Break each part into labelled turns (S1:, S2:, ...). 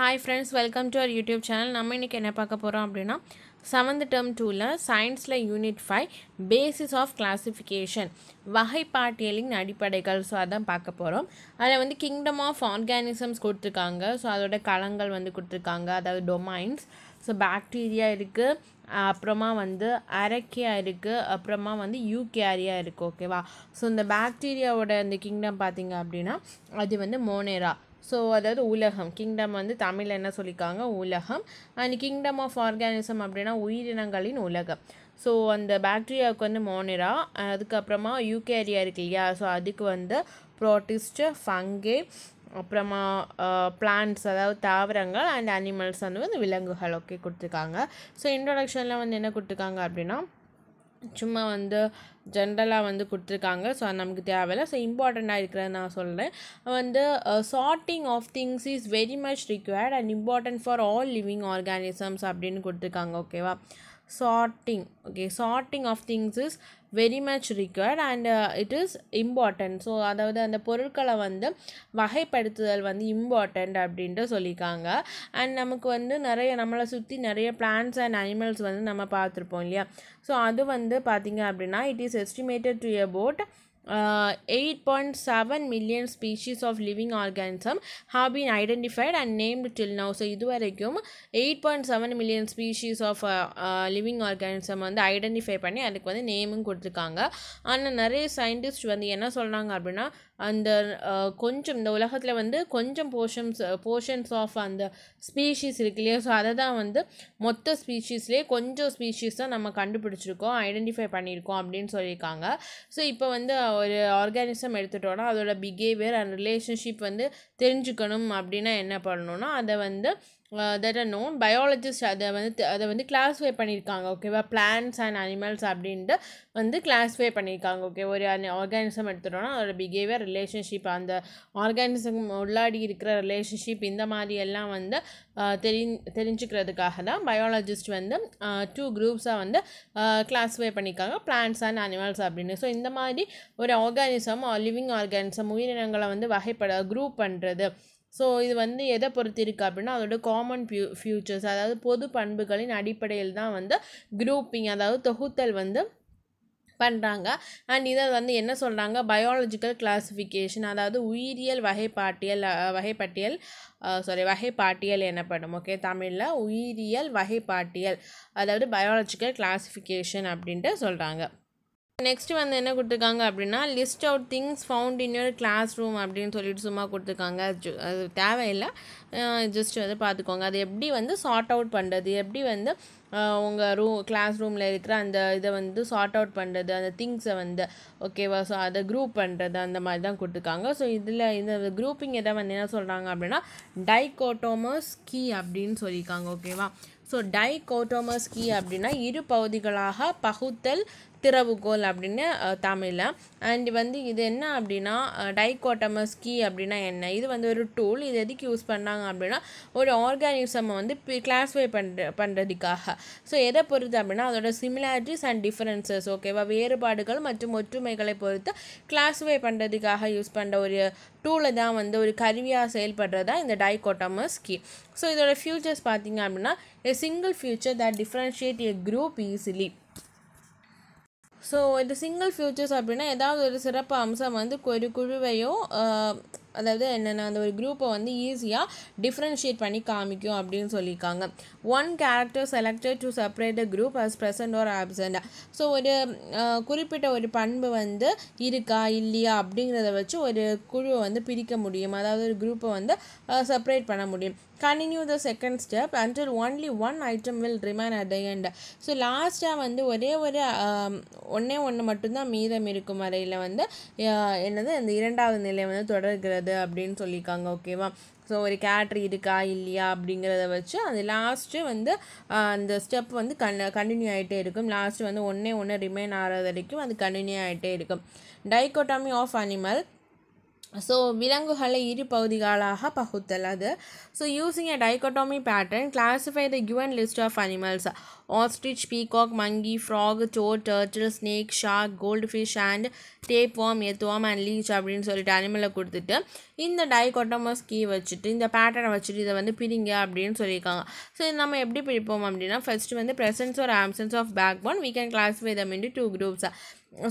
S1: Hi friends welcome to our YouTube channel நம்ம இன்றைக்கி என்ன பார்க்க போகிறோம் அப்படின்னா செவன்த் டேர்ம் டூவில் சயின்ஸில் unit five basis of classification வகைப்பாட்டியலின் அடிப்படைகள் ஸோ அதான் பார்க்க போகிறோம் அதில் வந்து கிங்டம் ஆஃப் ஆர்கானிசம்ஸ் கொடுத்துருக்காங்க ஸோ அதோட களங்கள் வந்து கொடுத்துருக்காங்க அதாவது டொமைன்ஸ் ஸோ பாக்டீரியா இருக்குது அப்புறமா வந்து அரக்கியா இருக்குது அப்புறமா வந்து யூகேரியா இருக்குது ஓகேவா ஸோ இந்த பாக்டீரியாவோட அந்த கிங்டம் பார்த்தீங்க அப்படின்னா அது வந்து மோனேரா ஸோ அதாவது உலகம் கிங்டம் வந்து தமிழில் என்ன சொல்லியிருக்காங்க உலகம் அண்ட் கிங்டம் ஆஃப் ஆர்கானிசம் அப்படின்னா உயிரினங்களின் உலகம் ஸோ அந்த பாக்டீரியாவுக்கு வந்து மோனிரா அதுக்கப்புறமா யூகேரியா இருக்கு இல்லையா ஸோ அதுக்கு வந்து ப்ரோட்டிஸ்ட்டு ஃபங்கே அப்புறமா பிளான்ஸ் அதாவது தாவரங்கள் அண்ட் அனிமல்ஸ் வந்து வந்து விலங்குகள் ஓகே கொடுத்துருக்காங்க ஸோ இன்ட்ரொடக்ஷனில் வந்து என்ன கொடுத்துருக்காங்க அப்படின்னா சும்மா வந்து ஜென்ரலாக வந்து கொடுத்துருக்காங்க ஸோ அது நமக்கு தேவையில்லை ஸோ இம்பார்ட்டண்ட்டாக இருக்கிறத நான் சொல்கிறேன் வந்து sorting of things is very much required and important for all living organisms அப்படின்னு கொடுத்துருக்காங்க ஓகேவா sorting okay sorting of things is very much required and it is important so அதாவது அந்த பொருட்களை வந்து வகைப்படுத்துதல் வந்து இம்பார்ட்டண்ட் அப்படின்ட்டு சொல்லியிருக்காங்க அண்ட் நமக்கு வந்து நிறைய நம்மளை சுற்றி நிறைய பிளான்ஸ் அண்ட் அனிமல்ஸ் வந்து நம்ம பார்த்துருப்போம் இல்லையா ஸோ அது வந்து பார்த்திங்க அப்படின்னா it is estimated to about uh, 8.7 million species of living organism have been identified and named till now so இது வரைக்கும் eight point seven million species of living organism வந்து ஐடென்டிஃபை பண்ணி அதுக்கு வந்து நேமும் கொடுத்துருக்காங்க ஆனால் நிறைய சயின்டிஸ்ட் வந்து என்ன சொல்கிறாங்க அப்படின்னா அந்த கொஞ்சம் இந்த உலகத்தில் வந்து கொஞ்சம் போர்ஷன்ஸ் போர்ஷன்ஸ் ஆஃப் அந்த ஸ்பீஷீஸ் இருக்கு இல்லையா ஸோ அதை தான் வந்து மொத்த ஸ்பீஷீஸ்லேயே கொஞ்சம் ஸ்பீஷீஸ் தான் நம்ம கண்டுபிடிச்சிருக்கோம் ஐடென்டிஃபை பண்ணியிருக்கோம் அப்படின்னு சொல்லியிருக்காங்க ஸோ இப்போ வந்து ஒரு ஆர்கானிசம் எடுத்துகிட்டோன்னா அதோடய பிஹேவியர் அண்ட் ரிலேஷன்ஷிப் வந்து தெரிஞ்சுக்கணும் அப்படின்னா என்ன பண்ணணும்னா அதை வந்து தட் ஆர் நோன் பயாலஜிஸ்ட் அதை வந்து அதை வந்து கிளாஸிஃபை பண்ணியிருக்காங்க ஓகேவா பிளான்ஸ் அண்ட் அனிமல்ஸ் அப்படின்ட்டு வந்து கிளாஸிஃபை பண்ணியிருக்காங்க ஓகே ஒரு ஆர்கானிசம் எடுத்துட்டோம்னா அதோட பிஹேவியர் ரிலேஷன்ஷிப் அந்த ஆர்கானிசம் உள்ளாடி இருக்கிற ரிலேஷன்ஷிப் இந்த மாதிரி எல்லாம் வந்து தெரி தெரிஞ்சுக்கிறதுக்காக தான் பயாலஜிஸ்ட் வந்து டூ குரூப்ஸாக வந்து கிளாஸிஃபை பண்ணியிருக்காங்க பிளான்ஸ் அண்ட் அனிமல்ஸ் அப்படின்னு ஸோ இந்த மாதிரி ஒரு ஆர்கானிசம் லிவிங் ஆர்கானிசம் உயிரினங்களை வந்து வகைப்பட குரூப் பண்ணுறது ஸோ இது வந்து எதை பொறுத்து இருக்குது அப்படின்னா அதோட காமன் ஃபியூ ஃபியூச்சர்ஸ் அதாவது பொது பண்புகளின் அடிப்படையில் தான் வந்து குரூப்பிங் அதாவது தொகுத்தல் வந்து பண்ணுறாங்க அண்ட் இதை வந்து என்ன சொல்கிறாங்க பயாலஜிக்கல் கிளாஸிஃபிகேஷன் அதாவது உயிரியல் வகைப்பாட்டியல் வகைப்பட்டியல் சாரி வகைப்பாட்டியல் எனப்படும் ஓகே தமிழில் உயிரியல் வகைப்பாட்டியல் அதாவது பயாலஜிக்கல் கிளாஸிஃபிகேஷன் அப்படின்ட்டு சொல்கிறாங்க நெக்ஸ்ட் வந்து என்ன கொடுத்துருக்காங்க அப்படின்னா list out things found in your classroom அப்படின்னு சொல்லிட்டு சும்மா கொடுத்துருக்காங்க அது தேவையில்லை ஜஸ்ட் வந்து பார்த்துக்கோங்க அது எப்படி வந்து சார்ட் அவுட் பண்ணுறது எப்படி வந்து உங்கள் ரூ கிளாஸ் ரூமில் இருக்கிற அந்த இதை வந்து சார்ட் அவுட் பண்ணுறது அந்த திங்ஸை வந்து ஓகேவா ஸோ அதை குரூப் பண்ணுறது அந்த மாதிரி தான் கொடுத்துருக்காங்க ஸோ இதில் இந்த குரூப்பிங் எதை வந்து என்ன சொல்கிறாங்க அப்படின்னா டைகோட்டோமஸ் கீ அப்படின்னு சொல்லியிருக்காங்க ஓகேவா ஸோ டைகோட்டோமஸ் கீ அப்படின்னா இரு பகுதிகளாக பகுத்தல் திறவுகோல் அப்படின்னு தமிழில் அண்ட் வந்து இது என்ன அப்படின்னா டைகோட்டமஸ் கீ அப்படின்னா என்ன இது வந்து ஒரு டூல் இது எதுக்கு யூஸ் பண்ணாங்க அப்படின்னா ஒரு ஆர்கானிசமை வந்து கிளாஸிஃபை பண்ணுற பண்ணுறதுக்காக ஸோ எதை பொறுத்து அப்படின்னா அதோட சிமிலாரிட்டிஸ் அண்ட் டிஃப்ரென்சஸ் ஓகேவா வேறுபாடுகள் மற்றும் ஒற்றுமைகளை பொறுத்து கிளாஸிஃபை பண்ணுறதுக்காக யூஸ் பண்ணுற ஒரு டூலை தான் வந்து ஒரு கருவியாக செயல்படுறதா இந்த டைகோட்டமஸ் கீ ஸோ இதோட ஃபியூச்சர்ஸ் பார்த்தீங்க அப்படின்னா a single feature that differentiate a group easily so இந்த சிங்கிள் ஃபியூச்சர்ஸ் அப்படின்னா ஏதாவது ஒரு சிறப்பு அம்சம் வந்து ஒரு குழுவையோ அதாவது என்னென்ன அந்த ஒரு குரூப்பை வந்து ஈஸியாக டிஃப்ரென்ஷியேட் பண்ணி காமிக்கும் அப்படின்னு சொல்லியிருக்காங்க one character selected to separate the group as present or absent so ஒரு குறிப்பிட்ட ஒரு பண்பு வந்து இருக்கா இல்லையா அப்படிங்கிறத வச்சு ஒரு குழுவை வந்து பிரிக்க முடியும் அதாவது ஒரு குரூப்பை வந்து செப்பரேட் பண்ண முடியும் continue the second step until only one item will remain at the end so லாஸ்ட்டாக வந்து ஒரே ஒரு um, ஒன்றே ஒன்று மட்டும்தான் மீதம் இருக்கும் வரையில் வந்து என்னது அந்த இரண்டாவது நிலை வந்து தொடர்கிறது அப்படின்னு சொல்லியிருக்காங்க ஓகேவா ஸோ ஒரு கேட்ரி இருக்கா இல்லையா அப்படிங்கிறத வச்சு அது லாஸ்ட்டு வந்து அந்த ஸ்டெப் வந்து கன் கண்டினியூ ஆகிட்டே இருக்கும் லாஸ்ட்டு வந்து ஒன்றே ஒன்று ரிமைன் ஆகிறது வரைக்கும் அது கண்டினியூ ஆகிட்டே இருக்கும் டைகோட்டாமி ஆஃப் அனிமல் ஸோ விலங்குகளை இரு பகுதிகளாக பகுத்தல் அது so using a dichotomy pattern classify the given list of animals ostrich peacock monkey frog dog turtle snake shark goldfish and tapeworm earthworm and leech அப்படின்னு சொல்லிட்டு அனிமலை கொடுத்துட்டு இந்த டைகோட்டமஸ் கீ வச்சுட்டு இந்த பேட்டர்னை வச்சுட்டு இதை வந்து பிரிங்க அப்படின்னு சொல்லியிருக்காங்க ஸோ இது நம்ம எப்படி பிரிப்போம் அப்படின்னா ஃபஸ்ட்டு வந்து presence or absence of backbone we can classify them into two groups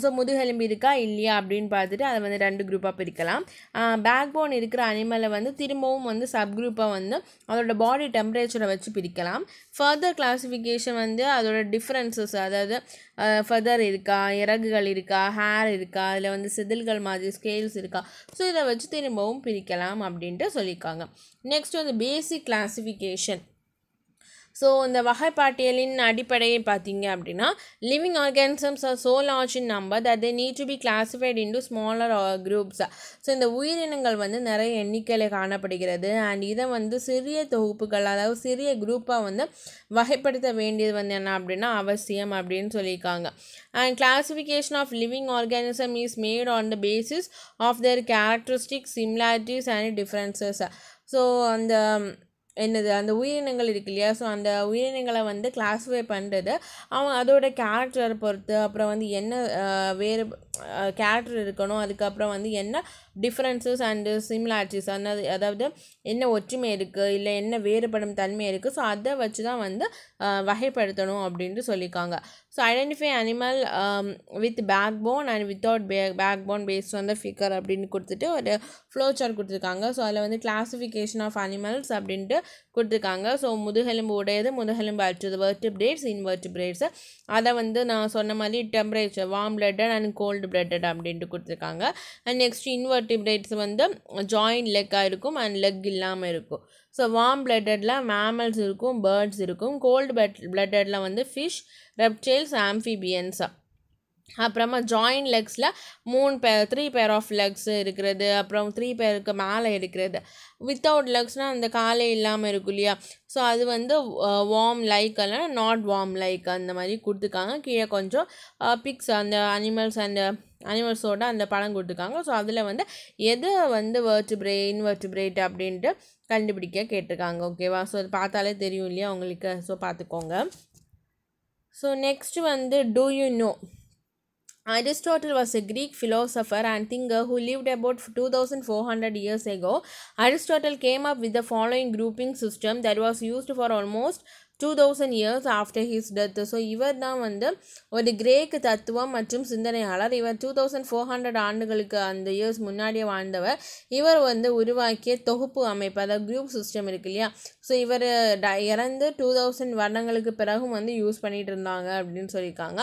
S1: so முதுகெலும்பு இருக்கா இல்லையா அப்படின்னு பார்த்துட்டு அதை வந்து ரெண்டு குரூப்பாக பிரிக்கலாம் பேக் போன் இருக்கிற அனிமலை வந்து திரும்பவும் வந்து சப் குரூப்பாக வந்து அதோட பாடி டெம்பரேச்சரை வச்சு பிரிக்கலாம் ஃபர்தர் கிளாஸிஃபிகேஷன் வந்து அதோட டிஃப்ரென்சஸ் அதாவது ஃபர்தர் இருக்கா இறகுகள் இருக்கா ஹேர் இருக்கா அதில் வந்து செதில்கள் மாதிரி ஸ்கேல்ஸ் இருக்கா ஸோ இதை வச்சு திரும்பவும் பிரிக்கலாம் அப்படின்ட்டு சொல்லியிருக்காங்க நெக்ஸ்ட் வந்து பேசிக் கிளாஸிஃபிகேஷன் ஸோ இந்த வகைப்பாட்டியலின் அடிப்படையை பார்த்தீங்க அப்படின்னா living organisms are so large in number that they need to be classified into smaller groups so இந்த உயிரினங்கள் வந்து நிறைய எண்ணிக்கையில் காணப்படுகிறது அண்ட் இதை வந்து சிறிய தொகுப்புகள் அதாவது சிறிய குரூப்பாக வந்து வகைப்படுத்த வேண்டியது வந்து என்ன அப்படின்னா அவசியம் அப்படின்னு சொல்லியிருக்காங்க and classification of living organism is made on the basis of their characteristic similarities and differences so அந்த என்னது அந்த உயிரினங்கள் இருக்கு இல்லையா ஸோ அந்த உயிரினங்களை வந்து கிளாஸிஃபை பண்ணுறது அவங்க அதோட கேரக்டர் பொறுத்து அப்புறம் வந்து என்ன வேறு கேரக்டர் இருக்கணும் அதுக்கப்புறம் வந்து என்ன டிஃப்ரென்சஸ் அண்டு சிமிலாரிட்டிஸ் அந்த அதாவது என்ன ஒற்றுமை இருக்குது இல்லை என்ன வேறுபடும் தன்மை இருக்குது ஸோ அதை வச்சு தான் வந்து வகைப்படுத்தணும் அப்படின்ட்டு சொல்லியிருக்காங்க so identify animal with backbone and without பே backbone based on the figure அப்படின்னு கொடுத்துட்டு ஒரு ஃப்ளோ சார்ட் கொடுத்துருக்காங்க ஸோ அதில் வந்து கிளாஸிஃபிகேஷன் ஆஃப் அனிமல்ஸ் அப்படின்ட்டு கொடுத்துருக்காங்க ஸோ முதுகெலும்பு உடையது முதுகெலும்பு அற்றது வெர்டிபிரேட்ஸ் பிரேட்ஸ் அதை வந்து நான் சொன்ன மாதிரி temperature warm blooded and cold blooded அப்படின்ட்டு கொடுத்துருக்காங்க அண்ட் நெக்ஸ்ட் இன்வெர்டிபிரேட்ஸ் வந்து ஜாயின்ட் லெக்காக இருக்கும் அண்ட் லெக் இல்லாமல் இருக்கும் ஸோ வார்ம் பிளட்டடில் மேமல்ஸ் இருக்கும் பேர்ட்ஸ் இருக்கும் கோல்டு பிளட் பிளட்டடில் வந்து ஃபிஷ் ரெப்டைல்ஸ் ஆம்ஃபிபியன்ஸாக அப்புறமா ஜாயின்ட் லெக்ஸில் மூணு பே த்ரீ பேர் ஆஃப் லெக்ஸ் இருக்கிறது அப்புறம் த்ரீ பேருக்கு மேலே இருக்கிறது வித்தவுட் லெக்ஸ்னால் அந்த காலே இல்லாமல் இருக்கும் இல்லையா ஸோ அது வந்து வார்ம் லைக் அல்ல நாட் வார்ம் லைக் அந்த மாதிரி கொடுத்துருக்காங்க கீழே கொஞ்சம் பிக்ஸ் அந்த அனிமல்ஸ் அந்த அனிமல்ஸோட அந்த படம் கொடுத்துருக்காங்க ஸோ அதில் வந்து எது வந்து வேர்ட்ரிப்ரே பிரேட் அப்படின்ட்டு கண்டுபிடிக்க கேட்டிருக்காங்க ஓகேவா ஸோ அது பார்த்தாலே தெரியும் இல்லையா உங்களுக்கு ஸோ பார்த்துக்கோங்க ஸோ நெக்ஸ்ட்டு வந்து do you know Aristotle was a Greek philosopher and thinker who lived about 2400 years ago. Aristotle came up with the following grouping system that was used for almost two thousand years after his death so இவர் தான் வந்து ஒரு Craig தத்துவம் மற்றும் சிந்தனையாளர் இவர் two thousand four hundred ஆண்டுகளுக்கு அந்த இயர்ஸ் முன்னாடியே வாழ்ந்தவர் இவர் வந்து உருவாக்கிய தொகுப்பு அமைப்பு அதாவது குரூப் சிஸ்டம் இருக்கு இல்லையா ஸோ இவர் ட இறந்து டூ தௌசண்ட் வருடங்களுக்கு பிறகும் வந்து யூஸ் பண்ணிகிட்டு இருந்தாங்க அப்படின்னு சொல்லியிருக்காங்க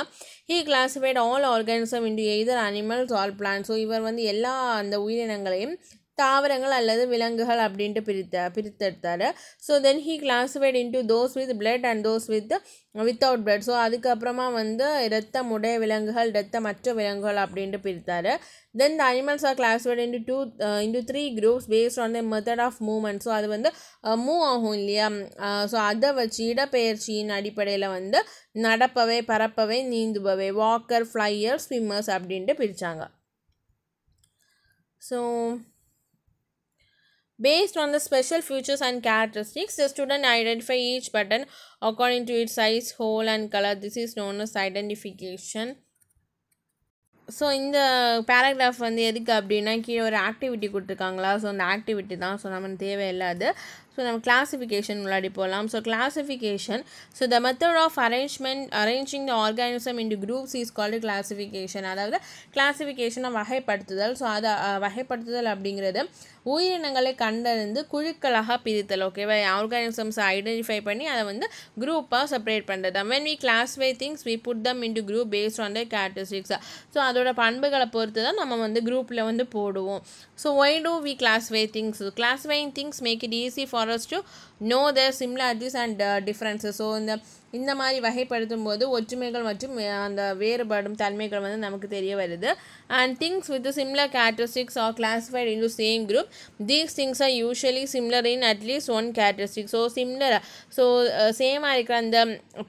S1: he classified all organism into either animals all plants so இவர் வந்து எல்லா அந்த உயிரினங்களையும் தாவரங்கள் அல்லது விலங்குகள் அப்படின்ட்டு பிரித்த பிரித்தெடுத்தார் so then he classified into those with blood and those with without blood so அதுக்கப்புறமா வந்து முடைய விலங்குகள் மற்ற விலங்குகள் அப்படின்ட்டு பிரித்தார் then the animals are classified into two into three groups based on the method of movement so அது வந்து மூவ் uh, ஆகும் இல்லையா ஸோ uh, அதை வச்சு இடப்பெயர்ச்சியின் அடிப்படையில் வந்து நடப்பவை பரப்பவை நீந்துபவை வாக்கர் ஃப்ளையர் ஸ்விம்மர்ஸ் அப்படின்ட்டு பிரித்தாங்க so Based on the special features and characteristics, the student identify each button according to its size, hole and color. This is known as identification. So இந்த பேராகிராஃப் வந்து எதுக்கு அப்படின்னா கீழே ஒரு ஆக்டிவிட்டி கொடுத்துருக்காங்களா so அந்த ஆக்டிவிட்டி தான் ஸோ நமக்கு தேவையில்லாது ஸோ நம்ம கிளாஸிஃபிகேஷன் முன்னாடி போகலாம் so classification so the method of arrangement arranging the organism into groups is called classification அதாவது கிளாஸிஃபிகேஷனை வகைப்படுத்துதல் ஸோ அதை வகைப்படுத்துதல் அப்படிங்கிறது உயிரினங்களை கண்டறிந்து குழுக்களாக பிரித்தல் ஓகேவா ஆர்கானிசம்ஸ் ஐடென்டிஃபை பண்ணி அதை வந்து குரூப்பாக செப்பரேட் பண்ணுறது when we classify things we put them into group based on the characteristics so அதோட பண்புகளை பொறுத்து தான் நம்ம வந்து குரூப்பில் வந்து போடுவோம் so why do we classify things classifying things make it easy for us to know the similarities and differences so இந்த இந்த மாதிரி வகைப்படுத்தும் போது ஒற்றுமைகள் மற்றும் அந்த வேறுபடும் தன்மைகள் வந்து நமக்கு தெரிய வருது and things with similar characteristics are classified into same group these things are usually similar in at least one characteristic so similar so சேமாக இருக்கிற அந்த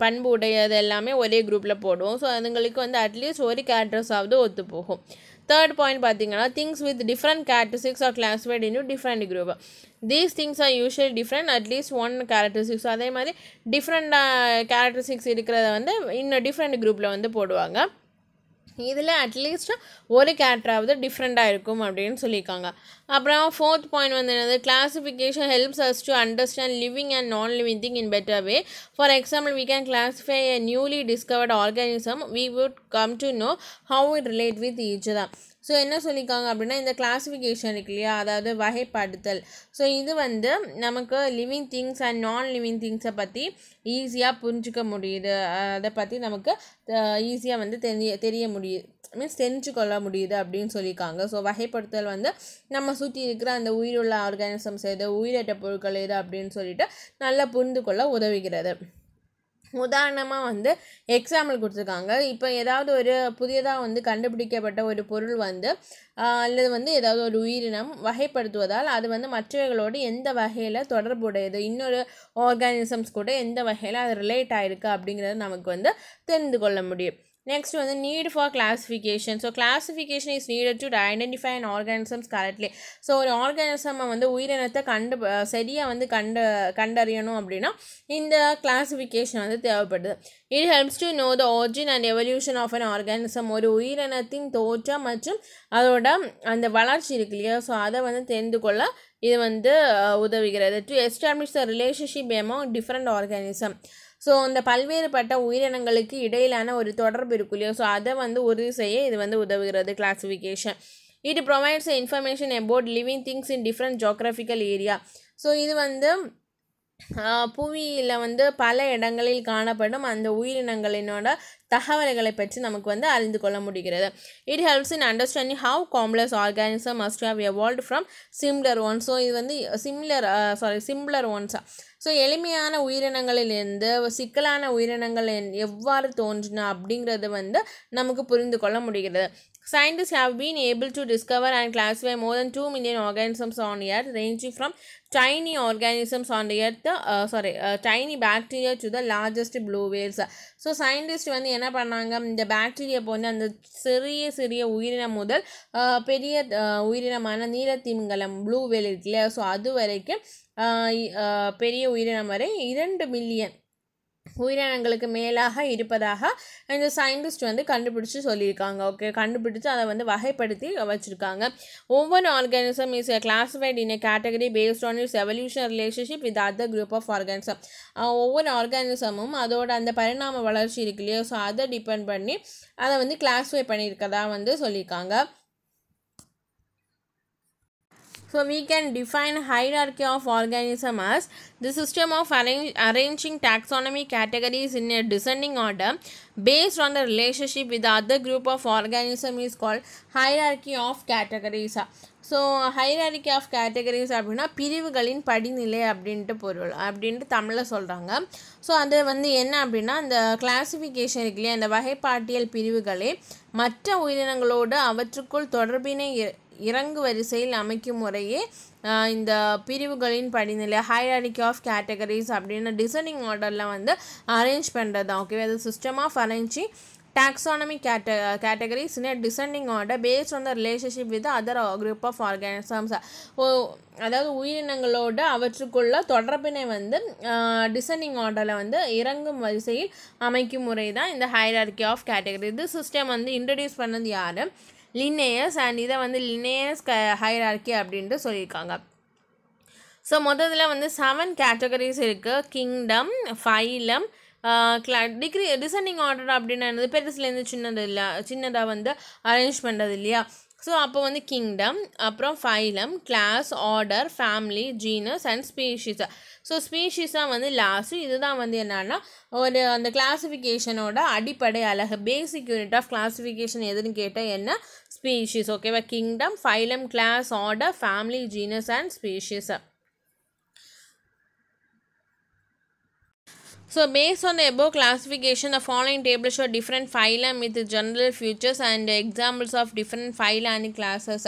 S1: பண்பு உடையது எல்லாமே ஒரே குரூப்பில் போடுவோம் ஸோ அதுங்களுக்கு வந்து அட்லீஸ்ட் ஒரு கேரக்டர்ஸாவது ஒத்து போகும் தேர்ட் பாயிண்ட் பார்த்தீங்கன்னா things with different characteristics are classified in different group these things are usual different at least one characteristics அதே மாதிரி டிஃப்ரெண்ட் கேரக்டரிஸ்டிக்ஸ் இருக்கிறத வந்து இன்னும் டிஃப்ரெண்ட் குரூப்பில் வந்து போடுவாங்க இதில் அட்லீஸ்ட் ஒரு கேரக்டராவது டிஃப்ரெண்ட்டாக இருக்கும் அப்படின்னு சொல்லியிருக்காங்க அப்புறம் ஃபோர்த் பாயிண்ட் வந்து என்னது classification helps us to understand living and non living thing in better way for example we can classify a newly discovered organism we would come to know how it relate with each தான் so என்ன சொல்லியிருக்காங்க அப்படின்னா இந்த classification இருக்கு இல்லையா அதாவது வகைப்படுத்தல் so இது வந்து நமக்கு living things and non living திங்ஸை பற்றி ஈஸியாக புரிஞ்சிக்க முடியுது அதை பற்றி நமக்கு ஈஸியாக வந்து தெரிய தெரிய முடியுது மீன்ஸ் தெரிஞ்சு கொள்ள முடியுது அப்படின்னு சொல்லியிருக்காங்க ஸோ வகைப்படுத்தல் வந்து நம்ம சுற்றி இருக்கிற அந்த உயிருள்ள ஆர்கானிசம்ஸ் எது உயிரற்ற பொருட்கள் எது அப்படின்னு சொல்லிட்டு நல்லா புரிந்து கொள்ள உதவுகிறது உதாரணமாக வந்து எக்ஸாம்பிள் கொடுத்துருக்காங்க இப்போ ஏதாவது ஒரு புதியதாக வந்து கண்டுபிடிக்கப்பட்ட ஒரு பொருள் வந்து அல்லது வந்து ஏதாவது ஒரு உயிரினம் வகைப்படுத்துவதால் அது வந்து மற்றவைகளோடு எந்த வகையில் தொடர்புடையது இன்னொரு ஆர்கானிசம்ஸ் கூட எந்த வகையில் அது ரிலேட் ஆகிருக்கு அப்படிங்கிறத நமக்கு வந்து தெரிந்து கொள்ள முடியும் நெக்ஸ்ட் வந்து need for classification so classification is needed to identify and organisms correctly so ஒரு ஆர்கானிசமை வந்து உயிரினத்தை கண்டு சரியாக வந்து கண்டு கண்டறியணும் அப்படின்னா இந்த கிளாஸிஃபிகேஷன் வந்து தேவைப்படுது it helps to know the origin and evolution of an organism ஒரு உயிரினத்தின் தோற்றம் மற்றும் அதோட அந்த வளர்ச்சி இருக்கு இல்லையா ஸோ அதை வந்து தெரிந்து கொள்ள இது வந்து உதவுகிறது to establish the relationship among different organism so அந்த பல்வேறுபட்ட உயிரினங்களுக்கு இடையிலான ஒரு தொடர்பு இருக்கும் இல்லையோ ஸோ அதை வந்து உறுதி செய்ய இது வந்து உதவுகிறது classification it provides information about living things in different geographical area so இது வந்து புவியில் வந்து பல இடங்களில் காணப்படும் அந்த உயிரினங்களினோட தகவல்களை பற்றி நமக்கு வந்து அறிந்து கொள்ள முடிகிறது it helps in understanding how complex organism must have evolve from similar ones so இது வந்து சிம்லர் சாரி சிம்லர் ஒன்ஸாக ஸோ எளிமையான உயிரினங்களில் இருந்து சிக்கலான உயிரினங்கள் என் எவ்வாறு தோன்றினா அப்படிங்கிறத வந்து நமக்கு புரிந்து கொள்ள முடிகிறது scientist have been able to discover and classify more than two million organisms on earth ranging from tiny organisms on earth the sorry tiny bacteria to the largest blue so scientist வந்து என்ன பண்ணாங்க இந்த bacteria போன அந்த சிறிய சிறிய உயிரினம் முதல் uh, பெரிய uh, உயிரினமான நீலத்திங்கலம் ப்ளூவேல் வேல் ஸோ அது வரைக்கும் பெரிய உயிரினம் வரை இரண்டு மில்லியன் உயிரினங்களுக்கு மேலாக இருப்பதாக இந்த சயின்டிஸ்ட் வந்து கண்டுபிடிச்சி சொல்லியிருக்காங்க ஓகே கண்டுபிடிச்சி அதை வந்து வகைப்படுத்தி வச்சுருக்காங்க ஒவ்வொரு organism is classified in category based on is evolution relationship with other group of organism ஒவ்வொரு ஆர்கானிசமும் அதோட அந்த பரிணாம வளர்ச்சி இருக்கு இல்லையோ ஸோ அதை டிபெண்ட் பண்ணி அதை வந்து கிளாஸிஃபை பண்ணியிருக்கதா வந்து சொல்லியிருக்காங்க So we can define hierarchy of organism as the system of arrange, arranging taxonomy categories in a descending order based on the relationship with the other group of organism is called hierarchy of categories. So hierarchy of categories அப்படின்னா பிரிவுகளின் படிநிலை அப்படின்ட்டு பொருள் அப்படின்ட்டு தமிழில் சொல்கிறாங்க so அது வந்து என்ன அப்படின்னா அந்த கிளாசிஃபிகேஷன் இருக்கு இல்லையா அந்த வகைப்பாட்டியல் பிரிவுகளே மற்ற உயிரினங்களோடு அவற்றுக்குள் தொடர்பினை இறங்கு வரிசையில் அமைக்கும் முறையே இந்த பிரிவுகளின் படிநிலை ஹைரானிக் ஆஃப் கேட்டகரிஸ் அப்படின்னு டிசைனிங் ஆர்டரில் வந்து அரேஞ்ச் பண்ணுறது தான் ஓகேவா அது சிஸ்டம் ஆஃப் அரேஞ்சி டாக்ஸானமிக் கேட்ட categories in descending order based on the relationship with other group of organisms அதாவது உயிரினங்களோட அவற்றுக்குள்ள தொடர்பினை வந்து டிசைனிங் ஆர்டரில் வந்து இறங்கும் வரிசையில் அமைக்கும் முறை தான் இந்த ஹைரார்கி ஆஃப் கேட்டகரி இது சிஸ்டம் வந்து இன்ட்ரடியூஸ் பண்ணது யார் லின்னேயஸ் அண்ட் இதை வந்து லின்னேயஸ் க ஹைரார்கி அப்படின்ட்டு சொல்லியிருக்காங்க ஸோ மொத்தத்தில் வந்து செவன் கேட்டகரிஸ் இருக்குது கிங்டம் ஃபைலம் கிளா டிகிரி டிசைனிங் ஆர்டர் அப்படின்னு பெருசுலேருந்து சின்னது இல்லை சின்னதாக வந்து அரேஞ்ச் பண்ணுறது இல்லையா ஸோ அப்போ வந்து கிங்டம் அப்புறம் phylum class order family genus and species so ஸ்பீஷீஸாக வந்து லாஸ்ட்டு இதுதான் வந்து என்னென்னா ஒரு அந்த கிளாஸிஃபிகேஷனோட அடிப்படை அழகு பேசிக் யூனிட் ஆஃப் கிளாஸிஃபிகேஷன் எதுன்னு கேட்டால் என்ன ஸ்பீஷீஸ் ஓகேவா kingdom phylum class order family genus and species So based on the above classification, the following table show different phylum with general features and examples of different phyla and classes.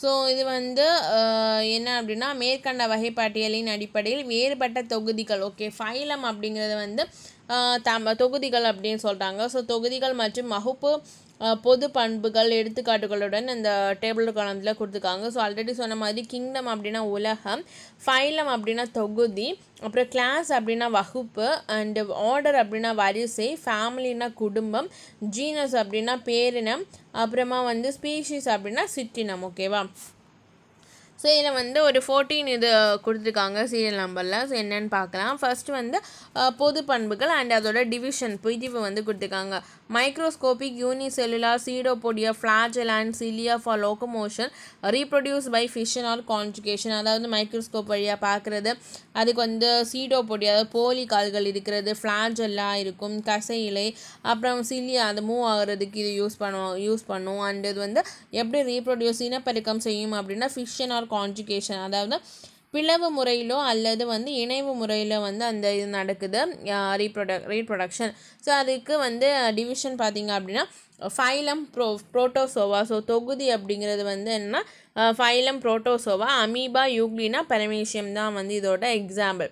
S1: So இது வந்து என்ன அப்படின்னா மேற்கண்ட வகைப்பட்டியலின் அடிப்படையில் வேறுபட்ட தொகுதிகள் okay phylum அப்படிங்கிறது வந்து தம் தொகுதிகள் அப்படின்னு சொல்கிறாங்க ஸோ தொகுதிகள் மற்றும் வகுப்பு பொது பண்புகள் எடுத்துக்காட்டுகளுடன் அந்த டேபிள் காலத்தில் கொடுத்துருக்காங்க ஸோ ஆல்ரெடி சொன்ன மாதிரி கிங்டம் அப்படின்னா உலகம் ஃபைலம் அப்படின்னா தொகுதி அப்புறம் கிளாஸ் அப்படின்னா வகுப்பு அண்டு ஆர்டர் அப்படின்னா வரிசை ஃபேமிலினா குடும்பம் ஜீனஸ் அப்படின்னா பேரினம் அப்புறமா வந்து ஸ்பீஷிஸ் அப்படின்னா சிட்டினம் ஓகேவா ஸோ இதில் வந்து ஒரு ஃபோர்டீன் இது கொடுத்துருக்காங்க சீரியல் நம்பரில் ஸோ என்னென்னு பார்க்கலாம் ஃபஸ்ட்டு வந்து பொது பண்புகள் அண்ட் அதோட டிவிஷன் பிரிவு வந்து கொடுத்துருக்காங்க microscopic unicellular pseudopodia and cilia for locomotion reproduce by fission or conjugation அதாவது மைக்ரோஸ்கோப் வழியாக பார்க்குறது அதுக்கு வந்து சீடோபோடியா அதாவது போலி கால்கள் இருக்கிறது ஃப்ளாஜெல்லாம் இருக்கும் கசை இலை அப்புறம் சிலியா அது மூவ் ஆகிறதுக்கு இது யூஸ் பண்ணுவோம் யூஸ் பண்ணுவோம் அண்ட் இது வந்து எப்படி ரீப்ரொடியூஸ் இனப்பெருக்கம் செய்யும் அப்படின்னா ஃபிஷன் ஆர் கான்ஜுகேஷன் அதாவது பிளவு முறையிலோ அல்லது வந்து இணைவு முறையில் வந்து அந்த இது நடக்குது ரீப்ரொடக் ரீப்ரொடக்ஷன் ஸோ அதுக்கு வந்து டிவிஷன் பார்த்திங்க அப்படின்னா ஃபைலம் ப்ரோ புரோட்டோசோவா ஸோ தொகுதி அப்படிங்கிறது வந்து என்னென்னா phylum protozoa amoeba euglena paramecium தான் வந்து இதோட எக்ஸாம்பிள்